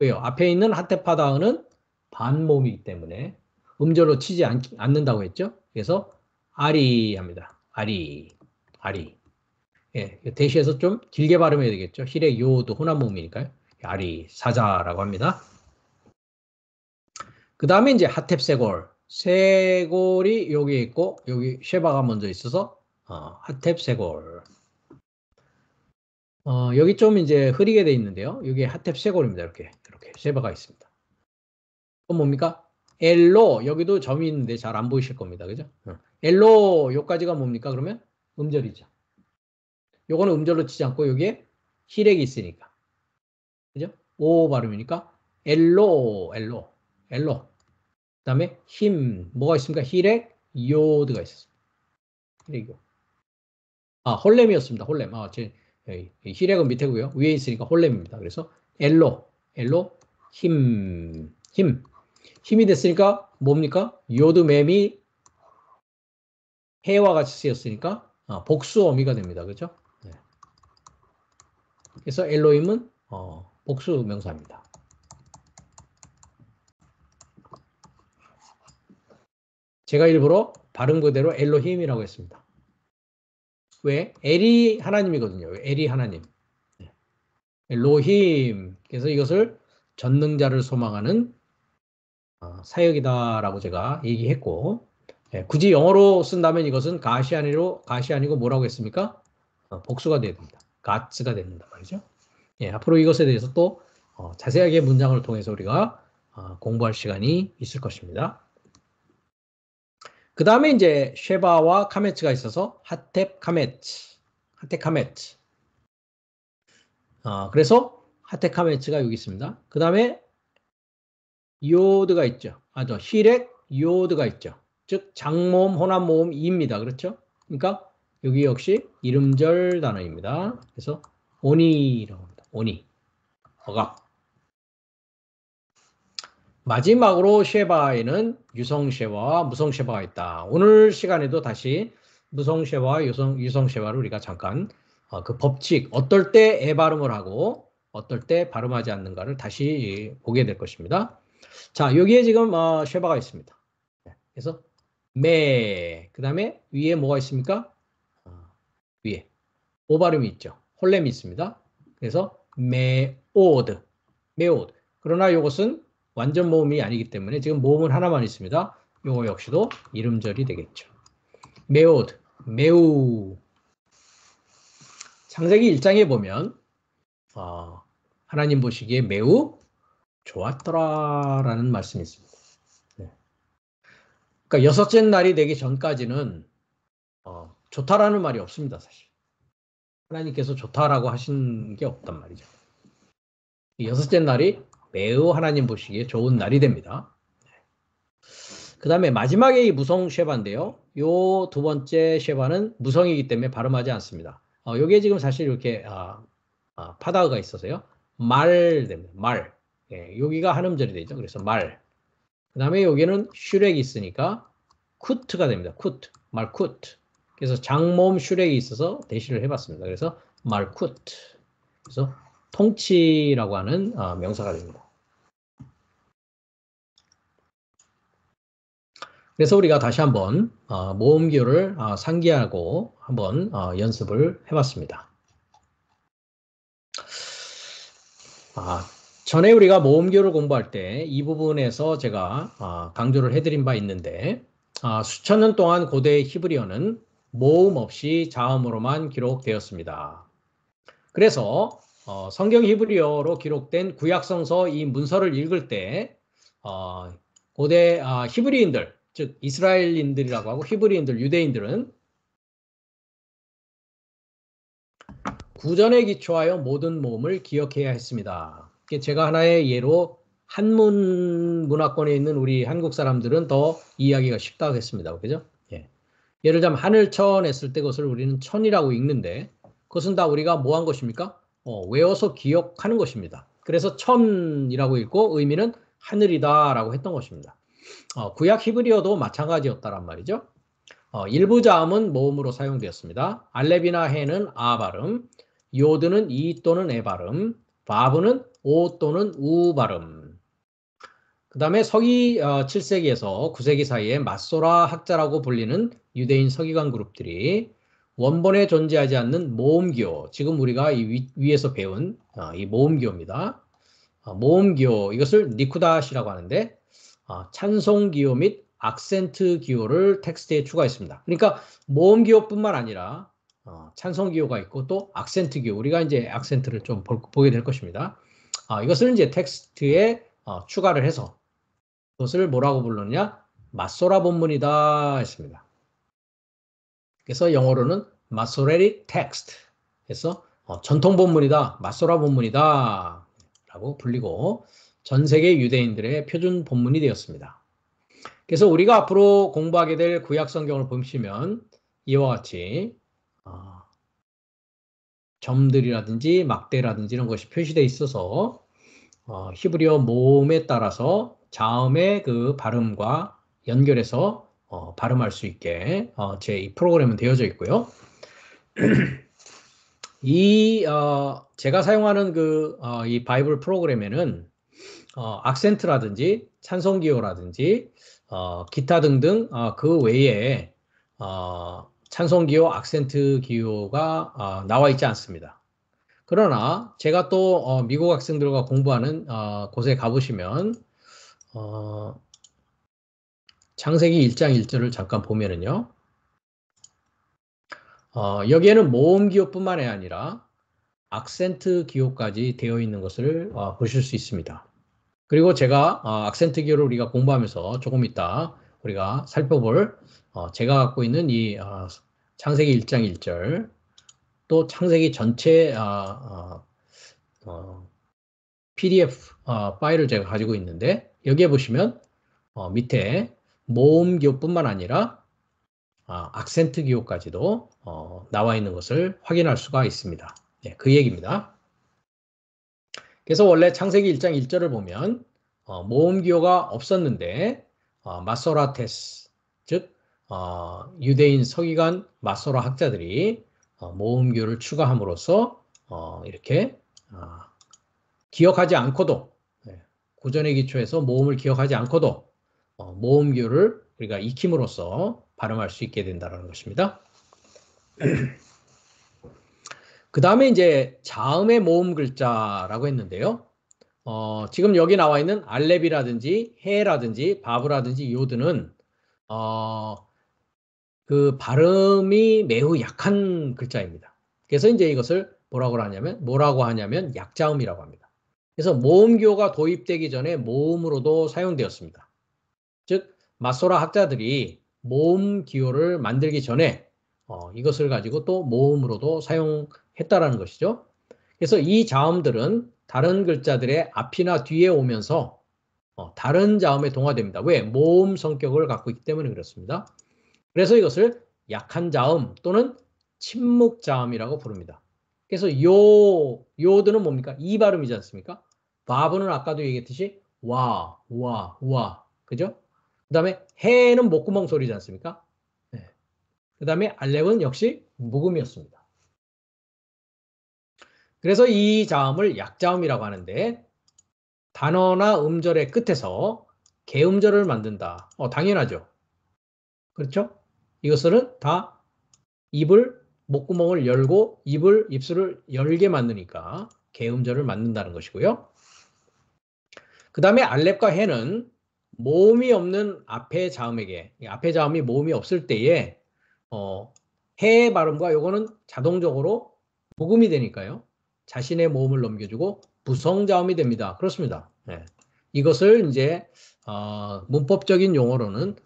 왜요? 앞에 있는 하테파다는 반몸이기 때문에 음절로 치지 않, 않는다고 했죠. 그래서 아리 합니다. 아리, 아리. 예, 대시에서 좀 길게 발음해야 되겠죠. 히레 요도 혼합 몸이니까요. 아리 사자라고 합니다. 그 다음에 이제 하텝 세골. 세골이 여기 있고 여기 쉐바가 먼저 있어서 어, 하텝 세골. 어, 여기 좀 이제 흐리게 돼 있는데요. 여기 하텝 쉐골입니다. 이렇게 이렇게 쉐바가 있습니다. 그건 뭡니까? 엘로 여기도 점이 있는데 잘 안 보이실 겁니다. 그죠? 어. 엘로 요까지가 뭡니까? 그러면 음절이죠. 요거는 음절로 치지 않고 여기에 히렉이 있으니까. 그죠? 오 발음이니까 엘로 엘로 엘로. 그다음에 힘 뭐가 있습니까? 히렉 요드가 있습니다. 히렉 요. 아 홀렘이었습니다. 홀렘. 아 제. 히렉은 예, 밑에고요. 위에 있으니까 홀렘입니다. 그래서 엘로, 엘로, 힘, 힘. 힘이 됐으니까 뭡니까? 요드맴이 해와 같이 쓰였으니까 아, 복수어미가 됩니다. 그렇죠? 네. 그래서 엘로임은 어, 복수 명사입니다. 제가 일부러 발음 그대로 엘로힘이라고 했습니다. 왜? 엘이 하나님이거든요. 엘이 하나님. 네. 엘로힘. 그래서 이것을 전능자를 소망하는 아, 사역이다라고 제가 얘기했고 네, 굳이 영어로 쓴다면 이것은 가시 아니로 가시 아니고 뭐라고 했습니까? 어, 복수가 돼야 됩니다. 가츠가 됩니다 말이죠. 예, 앞으로 이것에 대해서 또 어, 자세하게 문장을 통해서 우리가 아, 공부할 시간이 있을 것입니다. 그 다음에 이제 쉐바와 카메츠가 있어서 하텝 카메츠, 하텝 카메츠. 아, 그래서 하텝 카메츠가 여기 있습니다. 그 다음에 요드가 있죠. 아, 저 히렉 요드가 있죠. 즉 장모음, 혼합모음 이입니다. 그렇죠? 그러니까 여기 역시 이름절 단어입니다. 그래서 오니라고 합니다. 오니, 어각. 마지막으로 쉐바에는 유성쉐와 무성쉐바가 있다. 오늘 시간에도 다시 무성쉐와 유성, 유성쉐바를 우리가 잠깐 어, 그 법칙, 어떨 때 에 발음을 하고 어떨 때 발음하지 않는가를 다시 보게 될 것입니다. 자, 여기에 지금 어, 쉐바가 있습니다. 네, 그래서 매, 그 다음에 위에 뭐가 있습니까? 어, 위에 오발음이 있죠. 홀렘이 있습니다. 그래서 메오드, 메오드. 그러나 이것은 완전 모음이 아니기 때문에 지금 모음은 하나만 있습니다. 요거 역시도 이름절이 되겠죠. 매우 매우 창세기 1장에 보면 어, 하나님 보시기에 매우 좋았더라라는 말씀이 있습니다. 네. 그러니까 여섯째 날이 되기 전까지는 어, 좋다라는 말이 없습니다, 사실. 하나님께서 좋다라고 하신 게 없단 말이죠. 여섯째 날이 매우 하나님 보시기에 좋은 날이 됩니다. 그 다음에 마지막에 이 무성 쉐바인데요. 요 두 번째 쉐바는 무성이기 때문에 발음하지 않습니다. 어, 요게 지금 사실 이렇게 아, 아, 파다가 있어서요. 말 됩니다. 말. 예, 여기가 한음절이 되죠. 그래서 말. 그 다음에 여기는 슈렉이 있으니까 쿠트가 됩니다. 쿠트. 말 쿠트. 그래서 장몸 슈렉이 있어서 대시를 해봤습니다. 그래서 말 쿠트. 그래서 통치라고 하는 어, 명사가 됩니다. 그래서 우리가 다시 한번 어, 모음교를 어, 상기하고 한번 어, 연습을 해봤습니다. 아, 전에 우리가 모음교를 공부할 때 이 부분에서 제가 어, 강조를 해드린 바 있는데 아, 수천 년 동안 고대 히브리어는 모음 없이 자음으로만 기록되었습니다. 그래서 어, 성경 히브리어로 기록된 구약성서 이 문서를 읽을 때 어, 고대 아, 히브리인들 즉 이스라엘인들이라고 하고 히브리인들 유대인들은 구전에 기초하여 모든 모 몸을 기억해야 했습니다. 제가 하나의 예로 한문 문화권에 있는 우리 한국 사람들은 더 이해하기가 쉽다고 했습니다. 그죠? 예. 예를 들면 하늘천 했을 때 그것을 우리는 천이라고 읽는데 그것은 다 우리가 뭐한 것입니까? 어, 외워서 기억하는 것입니다. 그래서 천이라고 읽고 의미는 하늘이다라고 했던 것입니다. 어, 구약 히브리어도 마찬가지였다란 말이죠. 어, 일부 자음은 모음으로 사용되었습니다. 알레비나 해는 아 발음, 요드는 이 또는 에 발음, 바브는 오 또는 우 발음. 그 다음에 서기 어, 7세기에서 9세기 사이에 마소라 학자라고 불리는 유대인 서기관 그룹들이 원본에 존재하지 않는 모음기호, 지금 우리가 이 위, 에서 배운 어, 이 모음기호입니다. 어, 아, 모음기호, 이것을 니쿠다시라고 하는데 어, 아, 찬송기호 및 악센트 기호를 텍스트에 추가했습니다. 그러니까 모음기호뿐만 아니라 어, 찬송기호가 있고 또 악센트 기호, 우리가 이제 악센트를 좀 볼, 보게 될 것입니다. 이것을 이제 텍스트에 어, 추가를 해서 그것을 뭐라고 부르느냐? 맞소라 본문이다 했습니다. 그래서 영어로는 Masoretic Text. 그래서 어, 전통 본문이다, 마소라 본문이다 라고 불리고 전 세계 유대인들의 표준 본문이 되었습니다. 그래서 우리가 앞으로 공부하게 될 구약 성경을 보시면 이와 같이 어, 점들이라든지 막대라든지 이런 것이 표시되어 있어서 어, 히브리어 모음에 따라서 자음의 그 발음과 연결해서 어, 발음할 수 있게 어, 제 이 프로그램은 되어져 있고요. 이 어, 제가 사용하는 그이 어, 바이블 프로그램에는 어, 악센트라든지 찬송기호라든지 어, 기타 등등 그 외에 찬송기호, 악센트 기호가 나와 있지 않습니다. 그러나 제가 또 미국 학생들과 공부하는 곳에 가보시면 어, 창세기 1장 1절을 잠깐 보면은요. 어, 여기에는 모음 기호뿐만이 아니라 악센트 기호까지 되어 있는 것을 어, 보실 수 있습니다. 그리고 제가 어, 악센트 기호를 우리가 공부하면서 조금 있다 우리가 살펴볼 어, 제가 갖고 있는 이 어, 창세기 1장 1절 또 창세기 전체 어, PDF 파일을 제가 가지고 있는데 여기에 보시면 밑에 모음 기호뿐만 아니라 아, 악센트 기호까지도 어, 나와 있는 것을 확인할 수가 있습니다. 네, 그 얘기입니다. 그래서 원래 창세기 1장 1절을 보면 어, 모음 기호가 없었는데 어, 마소라테스 즉 어, 유대인 서기관 마소라 학자들이 어, 모음 기호를 추가함으로써 어, 이렇게 어, 기억하지 않고도 네, 고전의 기초에서 모음을 기억하지 않고도 어, 모음교를 우리가 익힘으로써 발음할 수 있게 된다는 것입니다. 그 다음에 이제 자음의 모음 글자라고 했는데요. 어, 지금 여기 나와 있는 알렙이라든지 해라든지 바브라든지 요드는 어, 그 발음이 매우 약한 글자입니다. 그래서 이제 이것을 뭐라고 하냐면 뭐라고 하냐면 약자음이라고 합니다. 그래서 모음교가 도입되기 전에 모음으로도 사용되었습니다. 마소라 학자들이 모음 기호를 만들기 전에 어, 이것을 가지고 또 모음으로도 사용했다라는 것이죠. 그래서 이 자음들은 다른 글자들의 앞이나 뒤에 오면서 어, 다른 자음에 동화됩니다. 왜? 모음 성격을 갖고 있기 때문에 그렇습니다. 그래서 이것을 약한 자음 또는 침묵 자음이라고 부릅니다. 그래서 요, 요드는 뭡니까? 이 발음이지 않습니까? 바브는 아까도 얘기했듯이 와, 와, 와. 그죠? 그 다음에 해는 목구멍 소리지 않습니까? 네. 그 다음에 알렙은 역시 무음이었습니다. 그래서 이 자음을 약자음이라고 하는데 단어나 음절의 끝에서 개음절을 만든다. 어, 당연하죠. 그렇죠? 이것은 다 입을 목구멍을 열고 입을 입술을 열게 만드니까 개음절을 만든다는 것이고요. 그 다음에 알렙과 해는 모음이 없는 앞에 자음에게 앞에 자음이 모음이 없을 때에 어, 해 발음과 요거는 자동적으로 복음이 되니까요. 자신의 모음을 넘겨주고 부성 자음이 됩니다. 그렇습니다. 네. 이것을 이제 어, 문법적인 용어로는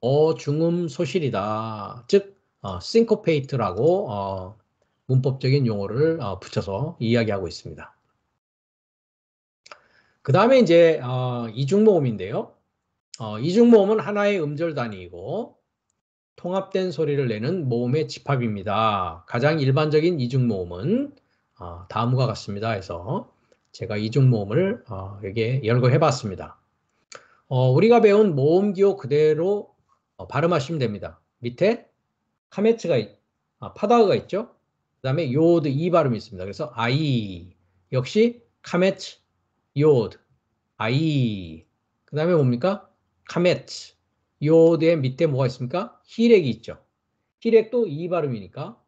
어중음 소실이다. 즉 어, 싱코페이트라고 어, 문법적인 용어를 어, 붙여서 이야기하고 있습니다. 그 다음에 이제 어, 이중모음인데요. 어, 이중 모음은 하나의 음절 단위이고 통합된 소리를 내는 모음의 집합입니다. 가장 일반적인 이중 모음은 어, 다음과 같습니다. 해서 제가 이중 모음을 어, 여기에 열거해봤습니다. 어, 우리가 배운 모음 기호 그대로 어, 발음하시면 됩니다. 밑에 카메츠가 아, 파다흐가 있죠. 그 다음에 요드 이 발음이 있습니다. 그래서 아이 역시 카메츠 요드 아이 그 다음에 뭡니까? 카메츠. 요대 밑에 뭐가 있습니까? 히렉이 있죠. 히렉도 이 발음이니까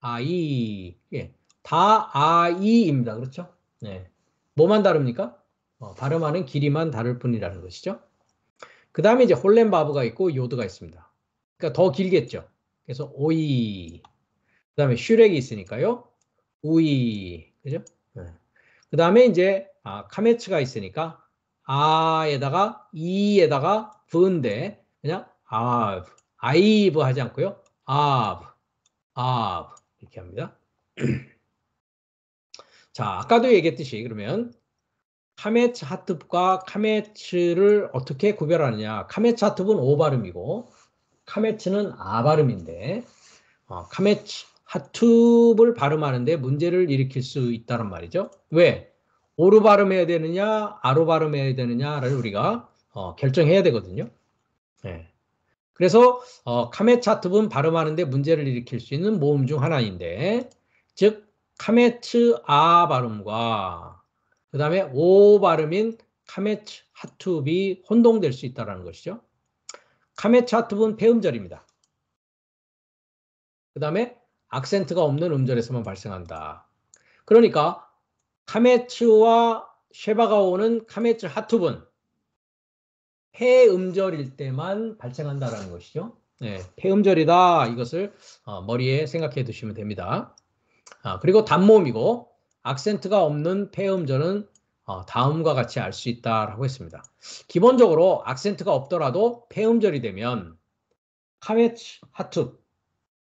아이 예. 다 아이입니다. 그렇죠? 네. 뭐만 다릅니까? 어, 발음하는 길이만 다를 뿐이라는 것이죠. 그 다음에 이제 홀렌바브가 있고 요드가 있습니다. 그러니까 더 길겠죠. 그래서 오이 그 다음에 슈렉이 있으니까요. 우이 그죠? 네. 그 다음에 이제 아, 카메츠가 있으니까 아에다가 이에다가 v인데 그냥 아 v 아이브 하지 않고요. 아 v 아브 이렇게 합니다. 자, 아까도 얘기했듯이 그러면 카메츠 하트과 카메츠를 어떻게 구별하느냐? 카메츠 하트는 오 발음이고 카메츠는 아 발음인데 어, 카메츠 하트를 발음하는데 문제를 일으킬 수 있다는 말이죠. 왜? 오르 발음해야 되느냐, 아로 발음해야 되느냐를 우리가 어, 결정해야 되거든요. 네. 그래서 어, 카메차트분 발음하는데 문제를 일으킬 수 있는 모음 중 하나인데, 즉 카메츠 아 발음과 그 다음에 오 발음인 카메츠 하투비 혼동될 수 있다는 것이죠. 카메츠 하투브는 폐음절입니다. 그 다음에 악센트가 없는 음절에서만 발생한다. 그러니까 카메츠와 쉐바가 오는 카메츠 하투분 폐음절일 때만 발생한다라는 것이죠. 네, 폐음절이다 이것을 어, 머리에 생각해 두시면 됩니다. 아, 그리고 단모음이고 악센트가 없는 폐음절은 어, 다음과 같이 알 수 있다라고 했습니다. 기본적으로 악센트가 없더라도 폐음절이 되면 카메츠 하투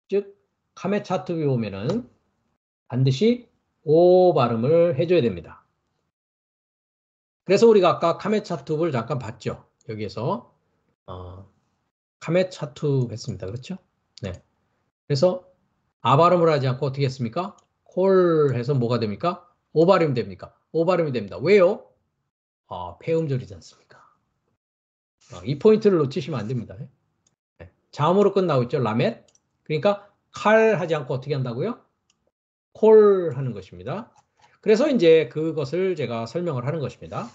즉 카메츠 하투비 오면은 반드시 오 발음을 해줘야 됩니다. 그래서 우리가 아까 카메 차투브를 잠깐 봤죠. 여기에서 어, 카메 차트 했습니다. 그렇죠? 네. 그래서 아 발음을 하지 않고 어떻게 했습니까? 콜 해서 뭐가 됩니까? 오 발음 됩니까? 오 발음이 됩니다. 왜요? 아, 폐음절이지 않습니까? 아, 이 포인트를 놓치시면 안 됩니다. 네. 자음으로 끝나고 있죠. 라멧. 그러니까 칼 하지 않고 어떻게 한다고요? 콜하는 것입니다. 그래서 이제 그것을 제가 설명을 하는 것입니다.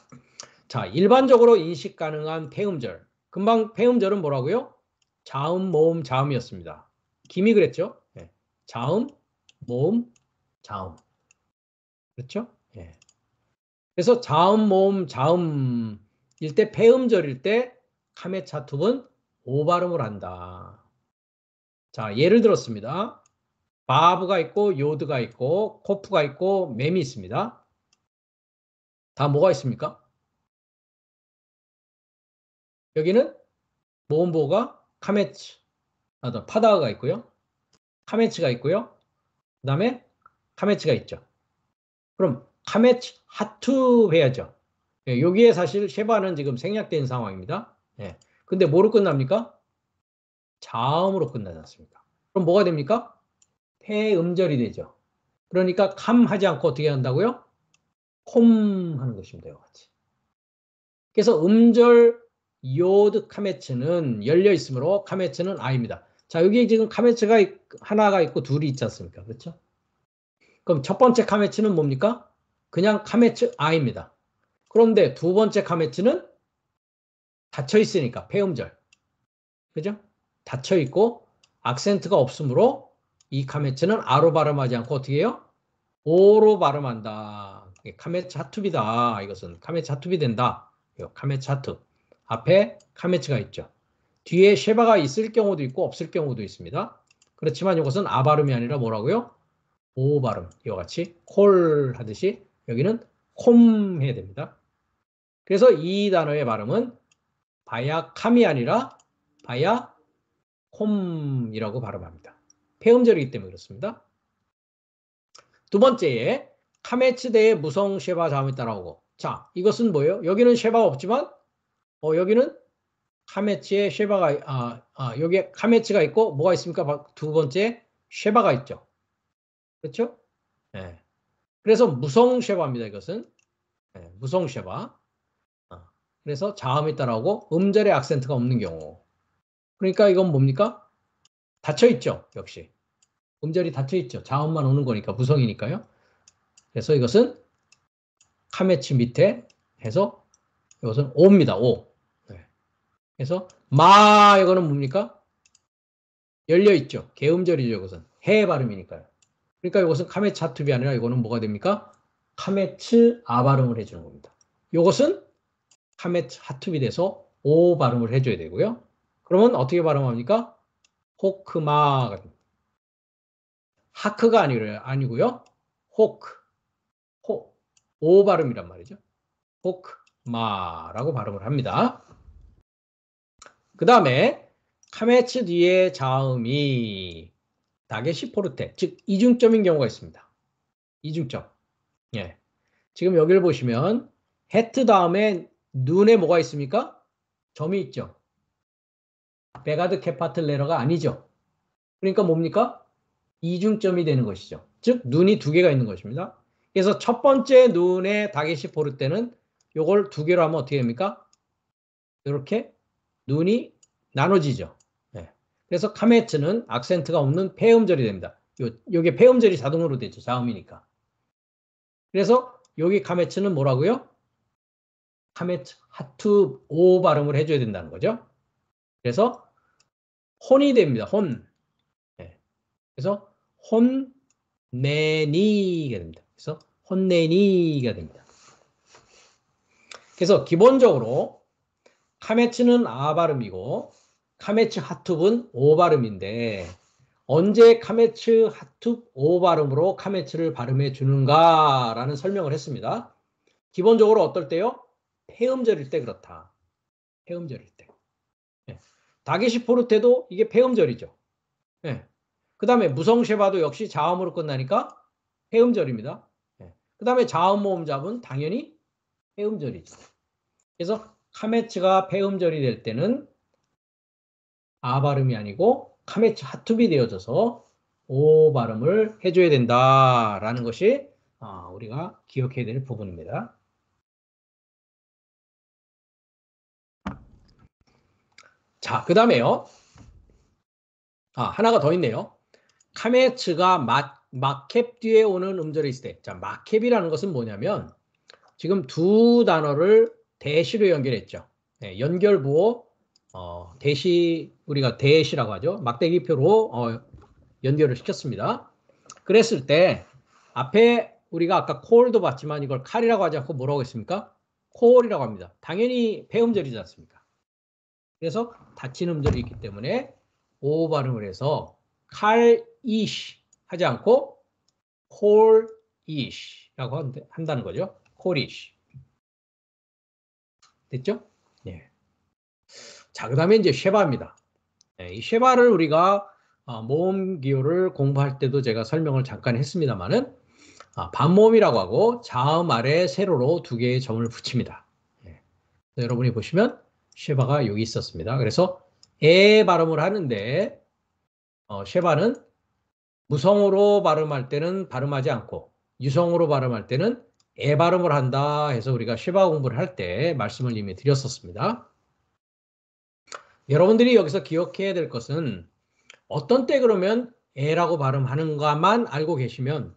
자, 일반적으로 인식 가능한 폐음절 금방 폐음절은 뭐라고요? 자음, 모음, 자음이었습니다. 김이 그랬죠? 예. 자음, 모음, 자음. 그렇죠? 예. 그래서 자음, 모음, 자음일 때, 폐음절일 때, 카메차툭은 오발음을 한다. 자, 예를 들었습니다. 바브가 있고 요드가 있고 코프가 있고 맴이 있습니다. 다 뭐가 있습니까? 여기는 모음보가 카메츠, 아, 파다가 있고요. 카메츠가 있고요. 그 다음에 카메츠가 있죠. 그럼 카메츠 하투 해야죠. 예, 여기에 사실 쉐바는 지금 생략된 상황입니다. 예. 근데 뭐로 끝납니까? 자음으로 끝나지 않습니까? 그럼 뭐가 됩니까? 폐음절이 되죠. 그러니까 감하지 않고 어떻게 한다고요? 콤 하는 것입니다. 같이. 그래서 음절 요드 카메츠는 열려 있으므로 카메츠는 아입니다. 자, 여기 지금 카메츠가 하나가 있고 둘이 있지 않습니까? 그렇죠? 그럼 첫 번째 카메츠는 뭡니까? 그냥 카메츠 아입니다. 그런데 두 번째 카메츠는 닫혀 있으니까 폐음절. 그죠? 닫혀 있고 악센트가 없으므로 이 카메츠는 아로 발음하지 않고 어떻게 해요? 오로 발음한다. 카메츠 하투비다. 이것은 카메츠 하투비 된다. 카메츠 하투. 앞에 카메츠가 있죠. 뒤에 쉐바가 있을 경우도 있고 없을 경우도 있습니다. 그렇지만 이것은 아 발음이 아니라 뭐라고요? 오 발음. 이와 같이 콜 하듯이 여기는 콤 해야 됩니다. 그래서 이 단어의 발음은 바야캄이 아니라 바야콤이라고 발음합니다. 폐음절이기 때문에 그렇습니다. 두 번째에 카메츠대의 무성 쉐바 자음이 따라오고 자 이것은 뭐예요? 여기는 쉐바가 없지만 어, 여기는 카메츠의 쉐바가 아, 아 여기에 카메츠가 있고 뭐가 있습니까? 두 번째 쉐바가 있죠. 그렇죠? 네. 그래서 무성 쉐바입니다. 이것은 네, 무성 쉐바. 아, 그래서 자음이 따라오고 음절의 악센트가 없는 경우. 그러니까 이건 뭡니까? 닫혀 있죠. 역시. 음절이 닫혀 있죠. 자음만 오는 거니까 무성이니까요. 그래서 이것은 카메치 밑에 해서 이것은 오입니다. 오. 네. 그래서 마 이거는 뭡니까? 열려 있죠. 개음절이죠. 이것은 해 발음이니까요. 그러니까 이것은 카메차투비 아니라 이거는 뭐가 됩니까? 카메츠 아 발음을 해주는 겁니다. 이것은 카메츠 하투비 돼서 오 발음을 해줘야 되고요. 그러면 어떻게 발음합니까? 호크마 하크가 아니래, 아니고요. 호크 호오 발음이란 말이죠. 호크마라고 발음을 합니다. 그 다음에 카메츠 뒤에 자음이 다게시 포르테 즉 이중점인 경우가 있습니다. 이중점. 예. 지금 여기를 보시면 헤트 다음에 눈에 뭐가 있습니까? 점이 있죠. 베가드 케파틀레러가 아니죠. 그러니까 뭡니까? 이중점이 되는 것이죠. 즉 눈이 두 개가 있는 것입니다. 그래서 첫 번째 눈에 다겟이 보를 때는 이걸 두 개로 하면 어떻게 됩니까? 이렇게 눈이 나눠지죠. 네. 그래서 카메츠는 악센트가 없는 폐음절이 됩니다. 요, 요게 폐음절이 자동으로 되죠. 자음이니까. 그래서 여기 카메츠는 뭐라고요? 카메츠 하투 오 발음을 해줘야 된다는 거죠. 그래서 혼이 됩니다. 혼. 네. 그래서 혼내니가 됩니다. 그래서 혼내니가 됩니다. 그래서 기본적으로 카메츠는 아 발음이고 카메츠 하투브오 발음인데 언제 카메츠 하투오 발음으로 카메츠를 발음해 주는가라는 설명을 했습니다. 기본적으로 어떨 때요? 폐음절일 때 그렇다. 폐음절일 때. 다게시 포르테도 이게 폐음절이죠. 예. 그 다음에 무성쉐바도 역시 자음으로 끝나니까 해음절입니다. 예. 그 다음에 자음 모음 잡은 당연히 해음절이죠. 그래서 카메츠가 폐음절이 될 때는 아 발음이 아니고 카메츠 하투비 되어져서 오 발음을 해줘야 된다라는 것이 아, 우리가 기억해야 될 부분입니다. 자, 그 다음에요. 아, 하나가 더 있네요. 카메츠가 마, 켓 뒤에 오는 음절이 있을 때. 자, 마켓이라는 것은 뭐냐면 지금 두 단어를 대시로 연결했죠. 네, 연결부호 어, 대시 우리가 대시라고 하죠. 막대기표로 어, 연결을 시켰습니다. 그랬을 때 앞에 우리가 아까 콜도 봤지만 이걸 칼이라고 하지 않고 뭐라고 했습니까? 콜이라고 합니다. 당연히 배음절이지 않습니까? 그래서 닫힌 음절이 있기 때문에 오 발음을 해서 칼이시 하지 않고 콜이시라고 한다는 거죠. 콜이시. 됐죠? 예. 자, 그 다음에 이제 쉐바입니다. 예, 이 쉐바를 우리가 아, 모음 기호를 공부할 때도 제가 설명을 잠깐 했습니다만은 아, 반모음이라고 하고 자음 아래 세로로 두 개의 점을 붙입니다. 예. 여러분이 보시면 쉐바가 여기 있었습니다. 그래서 에 발음을 하는데 어, 쉐바는 무성으로 발음할 때는 발음하지 않고 유성으로 발음할 때는 에 발음을 한다 해서 우리가 쉐바 공부를 할 때 말씀을 이미 드렸었습니다. 여러분들이 여기서 기억해야 될 것은 어떤 때 그러면 에라고 발음하는가만 알고 계시면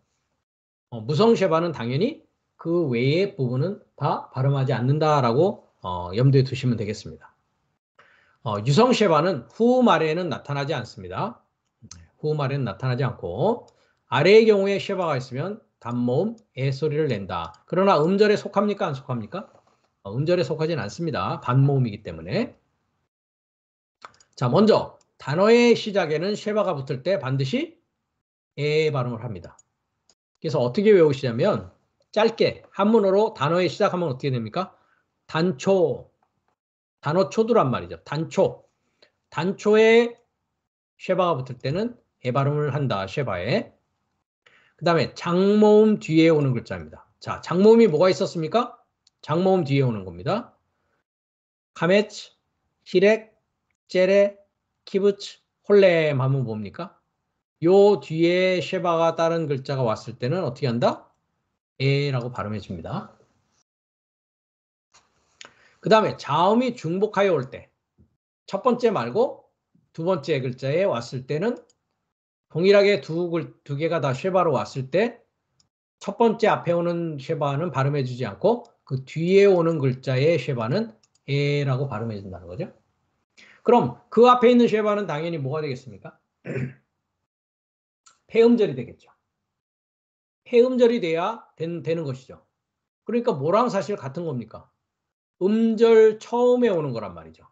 어, 무성 쉐바는 당연히 그 외의 부분은 다 발음하지 않는다라고 어, 염두에 두시면 되겠습니다. 어, 유성쉐바는 후음 아에는 나타나지 않습니다. 후음 아래는 나타나지 않고 아래의 경우에 쉐바가 있으면 단모음 에 소리를 낸다. 그러나 음절에 속합니까? 안 속합니까? 어, 음절에 속하진 않습니다. 반모음이기 때문에. 자, 먼저 단어의 시작에는 쉐바가 붙을 때 반드시 에 발음을 합니다. 그래서 어떻게 외우시냐면 짧게 한문으로 단어의 시작하면 어떻게 됩니까? 단초, 단어 초두란 말이죠. 단초. 단초에 쉐바가 붙을 때는 에 발음을 한다. 쉐바에. 그 다음에 장모음 뒤에 오는 글자입니다. 자, 장모음이 뭐가 있었습니까? 장모음 뒤에 오는 겁니다. 카메츠, 히렉, 제레, 키부츠, 홀렘 하면 뭡니까? 요 뒤에 쉐바가 다른 글자가 왔을 때는 어떻게 한다? 에라고 발음해 줍니다. 그 다음에 자음이 중복하여 올 때 첫 번째 말고 두 번째 글자에 왔을 때는 동일하게 두, 두 개가 다 쉐바로 왔을 때 첫 번째 앞에 오는 쉐바는 발음해 주지 않고 그 뒤에 오는 글자의 쉐바는 에라고 발음해 준다는 거죠. 그럼 그 앞에 있는 쉐바는 당연히 뭐가 되겠습니까? 폐음절이 되겠죠. 폐음절이 돼야 된, 되는 것이죠. 그러니까 뭐랑 사실 같은 겁니까? 음절 처음에 오는 거란 말이죠.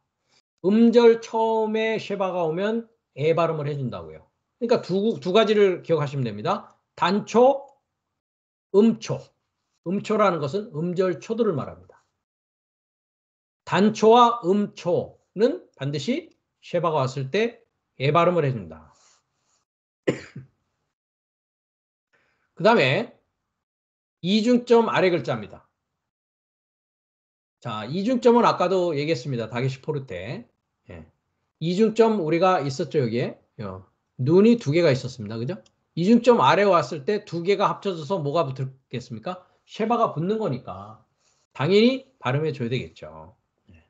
음절 처음에 쉐바가 오면 에 발음을 해준다고요. 그러니까 두, 두 가지를 기억하시면 됩니다. 단초, 음초. 음초라는 것은 음절 초도를 말합니다. 단초와 음초는 반드시 쉐바가 왔을 때 에 발음을 해준다. 그 다음에 이중점 아래 글자입니다. 자, 이중점은 아까도 얘기했습니다. 다게시 포르테. 예. 이중점 우리가 있었죠, 여기에. 어. 눈이 두 개가 있었습니다. 그죠? 이중점 아래 왔을 때 두 개가 합쳐져서 뭐가 붙겠습니까? 쉐바가 붙는 거니까. 당연히 발음해 줘야 되겠죠. 예.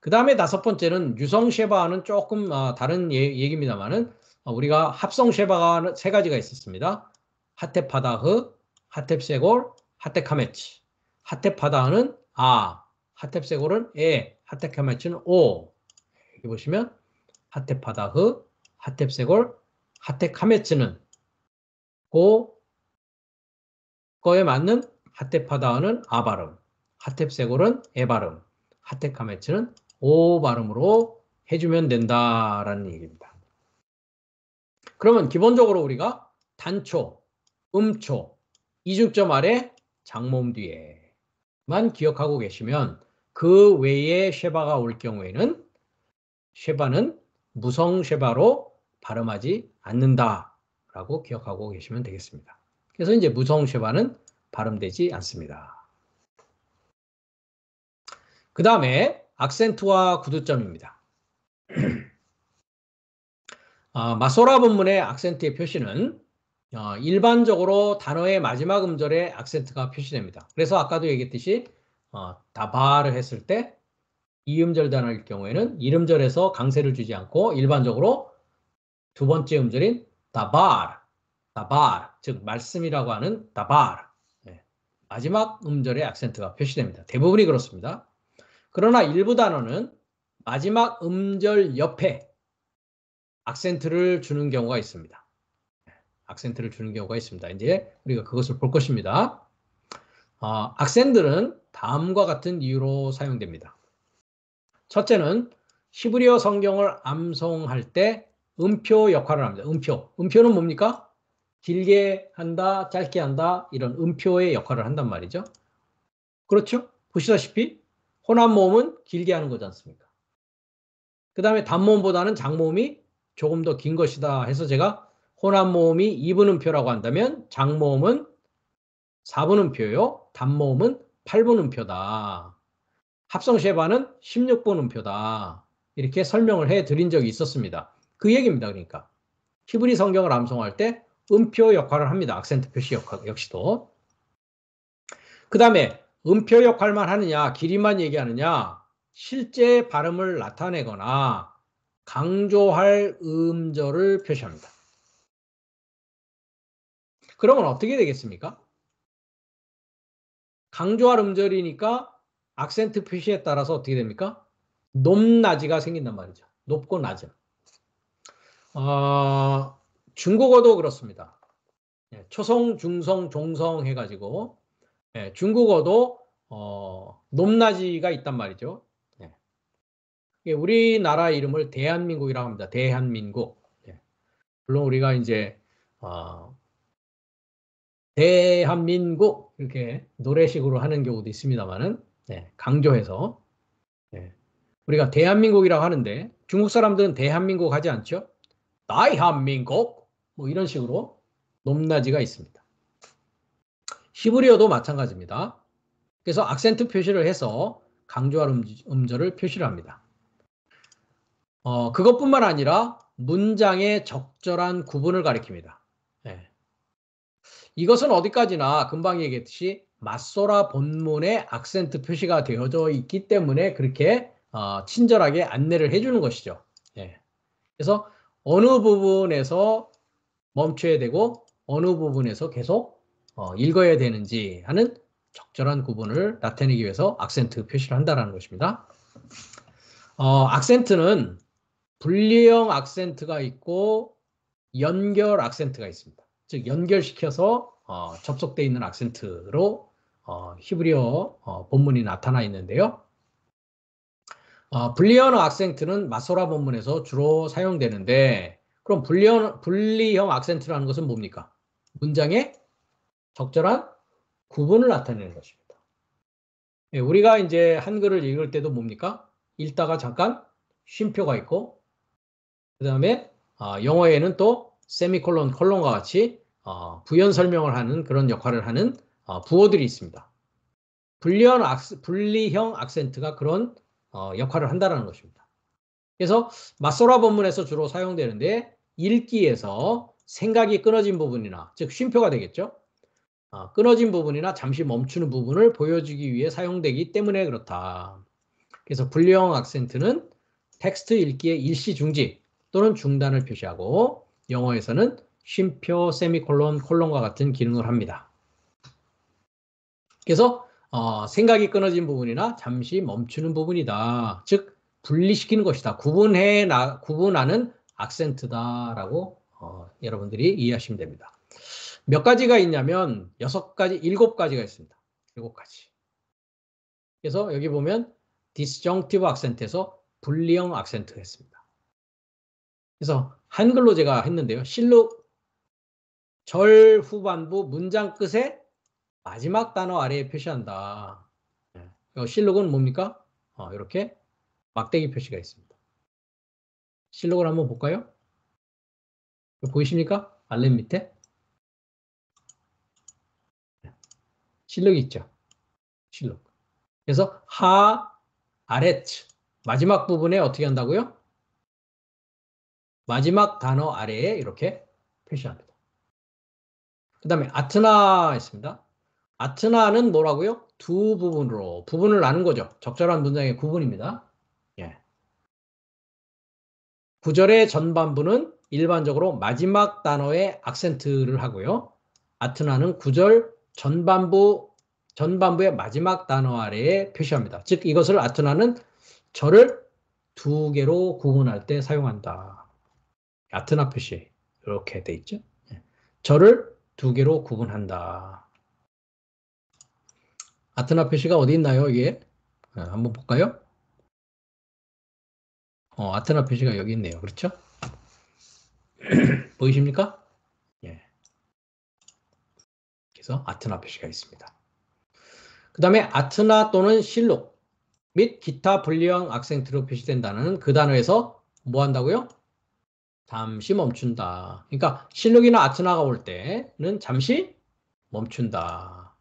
그 다음에 다섯 번째는 유성 쉐바와는 조금 아, 다른 예, 얘기입니다만은 아, 어, 우리가 합성 쉐바가 세 가지가 있었습니다. 하텝 파다흐, 하텝 세골, 하텝 카메치. 하텝하다는 아, 하텝세골은 에, 하텝카마치는 오. 여기 보시면 하텝하다 흐, 하텝세골, 하텝카메츠는 고, 거에 맞는 하텝하다는 아 발음, 하텝세골은 에 발음, 하텝카메츠는 오 발음으로 해주면 된다라는 얘기입니다. 그러면 기본적으로 우리가 단초, 음초, 이중점 아래 장몸 뒤에 만 기억하고 계시면 그 외에 쉐바가 올 경우에는 쉐바는 무성 쉐바로 발음하지 않는다라고 기억하고 계시면 되겠습니다. 그래서 이제 무성 쉐바는 발음되지 않습니다. 그 다음에 악센트와 구두점입니다. 아, 마소라 본문의 악센트의 표시는 어, 일반적으로 단어의 마지막 음절에 악센트가 표시됩니다. 그래서 아까도 얘기했듯이 어, 다바를 했을 때 이음절 단어일 경우에는 이음절에서 강세를 주지 않고 일반적으로 두 번째 음절인 다발, 다발, 즉 말씀이라고 하는 다발 네. 예, 마지막 음절에 악센트가 표시됩니다. 대부분이 그렇습니다. 그러나 일부 단어는 마지막 음절 옆에 악센트를 주는 경우가 있습니다. 악센트를 주는 경우가 있습니다. 이제 우리가 그것을 볼 것입니다. 어, 악센들은 다음과 같은 이유로 사용됩니다. 첫째는 히브리어 성경을 암송할 때 음표 역할을 합니다. 음표. 음표는 뭡니까? 길게 한다, 짧게 한다, 이런 음표의 역할을 한단 말이죠. 그렇죠? 보시다시피 혼합 모음은 길게 하는 거지 않습니까? 그 다음에 단모음보다는 장모음이 조금 더 긴 것이다 해서 제가 혼합 모음이 2분음표라고 한다면 장모음은 4분음표요. 단모음은 8분음표다. 합성쉐반은 16분음표다. 이렇게 설명을 해 드린 적이 있었습니다. 그 얘기입니다. 그러니까 히브리 성경을 암송할 때 음표 역할을 합니다. 악센트 표시 역할 역시도. 그 다음에 음표 역할만 하느냐, 길이만 얘기하느냐, 실제 발음을 나타내거나 강조할 음절을 표시합니다. 그러면 어떻게 되겠습니까? 강조할 음절이니까 악센트 표시에 따라서 어떻게 됩니까? 높낮이가 생긴단 말이죠. 높고 낮은. 어, 중국어도 그렇습니다. 예, 초성, 중성, 종성 해가지고 예, 중국어도 어, 높낮이가 있단 말이죠. 예. 우리나라 이름을 대한민국이라고 합니다. 대한민국. 예. 물론 우리가 이제 어, 대한민국 이렇게 노래식으로 하는 경우도 있습니다만은 네, 강조해서 네. 우리가 대한민국이라고 하는데 중국 사람들은 대한민국 하지 않죠? 대한민국 뭐 이런 식으로 높낮이가 있습니다. 히브리어도 마찬가지입니다. 그래서 악센트 표시를 해서 강조할 음절을 표시를 합니다. 어, 그것뿐만 아니라 문장의 적절한 구분을 가리킵니다. 이것은 어디까지나 금방 얘기했듯이 맞소라 본문의 악센트 표시가 되어져 있기 때문에 그렇게 어, 친절하게 안내를 해주는 것이죠. 예. 그래서 어느 부분에서 멈춰야 되고 어느 부분에서 계속 어, 읽어야 되는지 하는 적절한 구분을 나타내기 위해서 악센트 표시를 한다는 것입니다. 어, 악센트는 분리형 악센트가 있고 연결 악센트가 있습니다. 즉 연결시켜서 어, 접속돼 있는 악센트로 어, 히브리어 어, 본문이 나타나 있는데요. 분리언어 어, 악센트는 마소라 본문에서 주로 사용되는데 그럼 분리언, 분리형 악센트라는 것은 뭡니까? 문장의 적절한 구분을 나타내는 것입니다. 예, 우리가 이제 한글을 읽을 때도 뭡니까? 읽다가 잠깐 쉼표가 있고 그 다음에 어, 영어에는 또 세미콜론, 콜론과 같이 어, 부연 설명을 하는 그런 역할을 하는 어, 부호들이 있습니다. 불리형 악세, 분리형 악센트가 그런 어, 역할을 한다는 것입니다. 그래서 마소라 본문에서 주로 사용되는데 읽기에서 생각이 끊어진 부분이나 즉 쉼표가 되겠죠. 어, 끊어진 부분이나 잠시 멈추는 부분을 보여주기 위해 사용되기 때문에 그렇다. 그래서 분리형 악센트는 텍스트 읽기의 일시 중지 또는 중단을 표시하고 영어에서는 쉼표 세미콜론 콜론과 같은 기능을 합니다. 그래서 어, 생각이 끊어진 부분이나 잠시 멈추는 부분이다. 즉 분리시키는 것이다. 구분해 나 구분하는 악센트다라고 어, 여러분들이 이해하시면 됩니다. 몇 가지가 있냐면 여섯 가지, 일곱 가지가 있습니다. 일곱 가지. 그래서 여기 보면 디스정티브 악센트에서 분리형 악센트 가있습니다 그래서 한글로 제가 했는데요. 실록 절 후반부 문장 끝에 마지막 단어 아래에 표시한다. 네. 실록은 뭡니까? 어, 이렇게 막대기 표시가 있습니다. 실록을 한번 볼까요? 보이십니까? 알렘 밑에? 네. 실록이 있죠. 실록. 그래서 하, 아래츠 마지막 부분에 어떻게 한다고요? 마지막 단어 아래에 이렇게 표시합니다. 그 다음에 아트나 있습니다. 아트나는 뭐라고요? 두 부분으로 부분을 나눈 거죠. 적절한 문장의 구분입니다. 예. 구절의 전반부는 일반적으로 마지막 단어의 악센트를 하고요. 아트나는 구절 전반부 전반부의 마지막 단어 아래에 표시합니다. 즉 이것을 아트나는 절을 두 개로 구분할 때 사용한다. 아트나 표시 이렇게 돼 있죠. 절을 예. 두 개로 구분한다. 아트나 표시가 어디 있나요? 이게 아, 예, 한번 볼까요? 어, 아트나 표시가 여기 있네요. 그렇죠? 보이십니까? 예. 그래서 아트나 표시가 있습니다. 그 다음에 아트나 또는 실록 및 기타 불형 악센트로 표시된다는 그 단어에서 뭐 한다고요? 잠시 멈춘다. 그러니까 실록이나 아트나가 올 때는 잠시 멈춘다.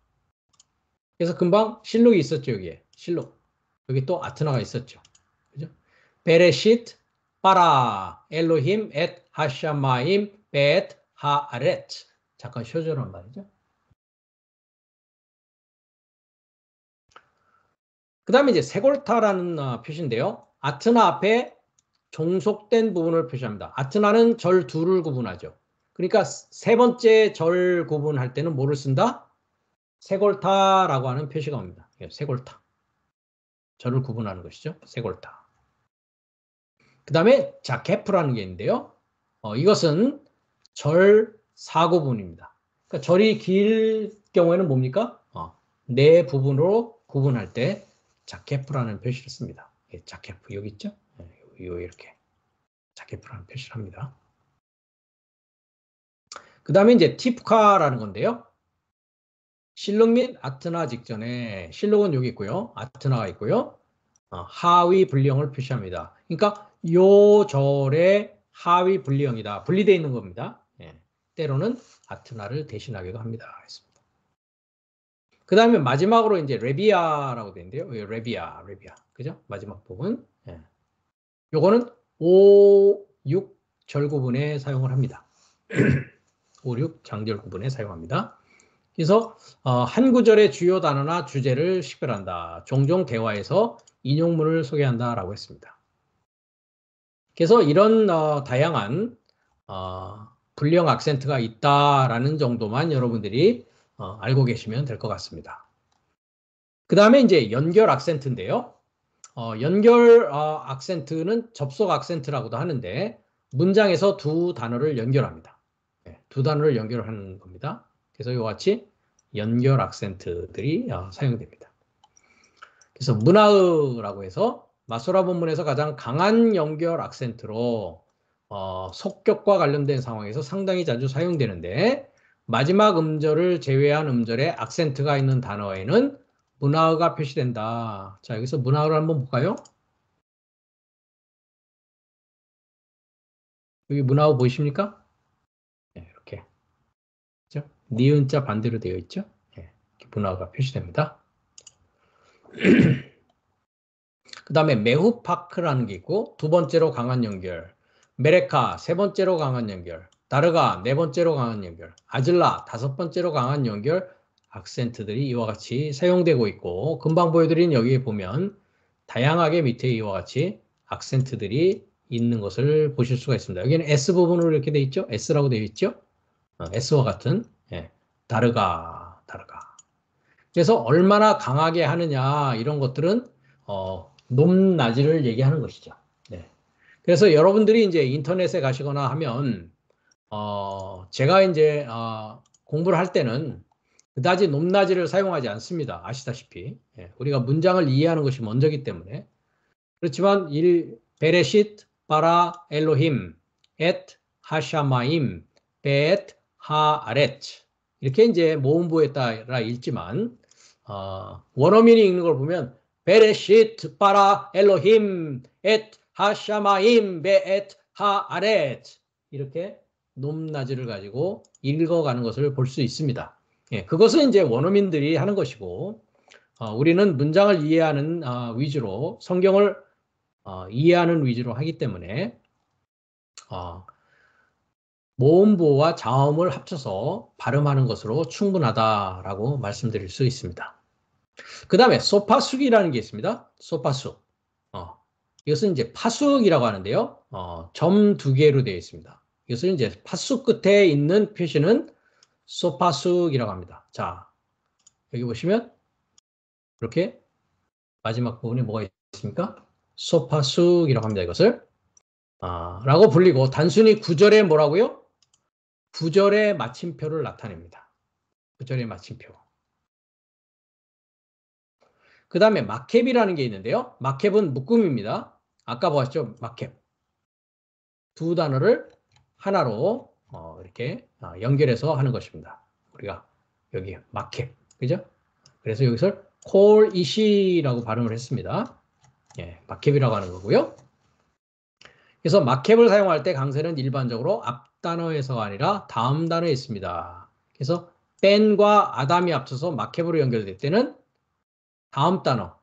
그래서 금방 실록이 있었죠, 여기에. 실록. 여기 또 아트나가 있었죠. 그죠? 베레시트 파라 엘로힘 엣 하샤마임 벳 하아렛. 잠깐 쇼어주 말이죠. 그 다음에 이제 세골타라는 아, 표시인데요. 아트나 앞에 종속된 부분을 표시합니다. 아트나는 절 둘을 구분하죠. 그러니까 세 번째 절 구분할 때는 뭐를 쓴다? 세골타라고 하는 표시가 옵니다. 세골타. 예, 절을 구분하는 것이죠. 세골타. 그 다음에 자 개프라는 게 있는데요. 어, 이것은 절 사구분입니다. 그러니까 절이 길 경우에는 뭡니까? 어, 네 부분으로 구분할 때 자케프라는 표시를 씁니다. 예, 자케프 여기 있죠? 요 이렇게 작게 풀하는 표시를 합니다. 그 다음에 이제 티프카라는 건데요. 실록 및 아트나 직전에 실록은 여기 있고요. 아트나가 있고요. 어, 하위 불리형을 표시합니다. 그러니까 요 절의 하위 불리형이다 분리되어 있는 겁니다. 예. 때로는 아트나를 대신하기도 합니다. 니다그 다음에 마지막으로 이제 레비아라고 되는데요. 예, 레비아, 레비아. 그죠? 마지막 부분. 요거는 5, 6 절구분에 사용을 합니다. 5, 6 장절구분에 사용합니다. 그래서 어, 한 구절의 주요 단어나 주제를 식별한다. 종종 대화에서 인용문을 소개한다라고 했습니다. 그래서 이런 어, 다양한 어, 불령 악센트가 있다라는 정도만 여러분들이 어, 알고 계시면 될 것 같습니다. 그 다음에 이제 연결 악센트인데요. 어, 연결 어, 악센트는 접속 악센트라고도 하는데 문장에서 두 단어를 연결합니다. 네, 두 단어를 연결하는 겁니다. 그래서 이와 같이 연결 악센트들이 어, 사용됩니다. 그래서 문화의라고 해서 마소라 본문에서 가장 강한 연결 악센트로 어, 속격과 관련된 상황에서 상당히 자주 사용되는데 마지막 음절을 제외한 음절에 악센트가 있는 단어에는 문화가 어 표시된다. 자, 여기서 문화를 어 한번 볼까요? 여기 문화어 보이십니까? 네, 이렇게. 그죠? 니은자 반대로 되어 있죠? 네, 문화어가 표시됩니다. 그 다음에 매우 파크라는 게 있고 두 번째로 강한 연결 메레카 세 번째로 강한 연결 다르가 네 번째로 강한 연결 아질라 다섯 번째로 강한 연결 악센트들이 이와 같이 사용되고 있고 금방 보여드린 여기 보면 다양하게 밑에 이와 같이 악센트들이 있는 것을 보실 수가 있습니다. 여기는 S 부분으로 이렇게 돼 있죠? S라고 되어 있죠? 어, S와 같은 예, 다르가, 다르가. 그래서 얼마나 강하게 하느냐 이런 것들은 어, 높낮이를 얘기하는 것이죠. 네. 그래서 여러분들이 이제 인터넷에 가시거나 하면 어, 제가 이제 어, 공부를 할 때는 그다지 높낮이를 사용하지 않습니다. 아시다시피 예, 우리가 문장을 이해하는 것이 먼저기 때문에 그렇지만 일베레시트 바라 엘로힘 엣 하샤마임 b e 하아레츠 이렇게 이제 모음부에 따라 읽지만 어, 원어민이 읽는 걸 보면 베레시트 바라 엘로힘 엣 하샤마임 베 e 하아레츠 이렇게 높낮이를 가지고 읽어가는 것을 볼 수 있습니다. 예, 그것은 이제 원어민들이 하는 것이고 어, 우리는 문장을 이해하는 어, 위주로 성경을 어, 이해하는 위주로 하기 때문에 어, 모음보와 자음을 합쳐서 발음하는 것으로 충분하다라고 말씀드릴 수 있습니다. 그 다음에 소파숙이라는 게 있습니다. 소파숙. 어, 이것은 이제 파숙이라고 하는데요. 어, 점 두 개로 되어 있습니다. 이것은 이제 파숙 끝에 있는 표시는 소파숙이라고 합니다. 자, 여기 보시면 이렇게 마지막 부분이 뭐가 있습니까? 소파숙이라고 합니다. 이것을 아, 라고 불리고 단순히 구절에 뭐라고요? 구절의 마침표를 나타냅니다. 구절의 마침표. 그 다음에 마캡이라는 게 있는데요. 마캡은 묶음입니다. 아까 보았죠? 마캡. 두 단어를 하나로 어, 이렇게 아, 연결해서 하는 것입니다. 우리가 여기 마켓, 그죠? 그래서 여기서 콜 이시라고 발음을 했습니다. 예, 마켓이라고 하는 거고요. 그래서 마켓을 사용할 때 강세는 일반적으로 앞 단어에서가 아니라 다음 단어에 있습니다. 그래서 뺀과 아담이 합쳐서 마켓으로 연결될 때는 다음 단어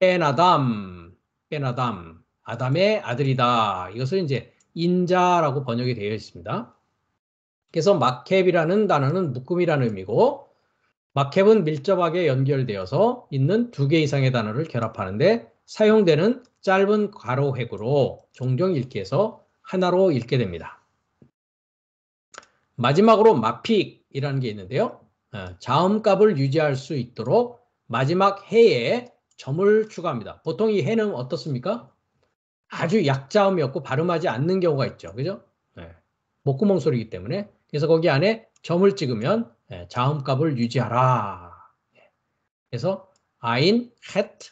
뺀 아담, 뺀 아담, 아담의 아들이다. 이것을 이제 인자라고 번역이 되어 있습니다. 그래서 마캡이라는 단어는 묶음이라는 의미고 마캡은 밀접하게 연결되어서 있는 두 개 이상의 단어를 결합하는데 사용되는 짧은 가로획으로 종종 읽기에서 하나로 읽게 됩니다. 마지막으로 마픽이라는 게 있는데요. 아, 자음값을 유지할 수 있도록 마지막 해에 점을 추가합니다. 보통 이 해는 어떻습니까? 아주 약자음이었고 발음하지 않는 경우가 있죠. 그죠? 네. 목구멍 소리이기 때문에. 그래서 거기 안에 점을 찍으면 예, 자음 값을 유지하라. 예. 그래서 아인, h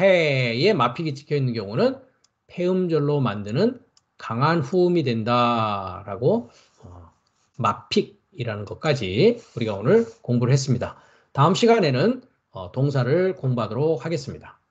해에 마픽이 찍혀 있는 경우는 폐음절로 만드는 강한 후음이 된다라고 어, 마픽이라는 것까지 우리가 오늘 공부를 했습니다. 다음 시간에는 어, 동사를 공부하도록 하겠습니다.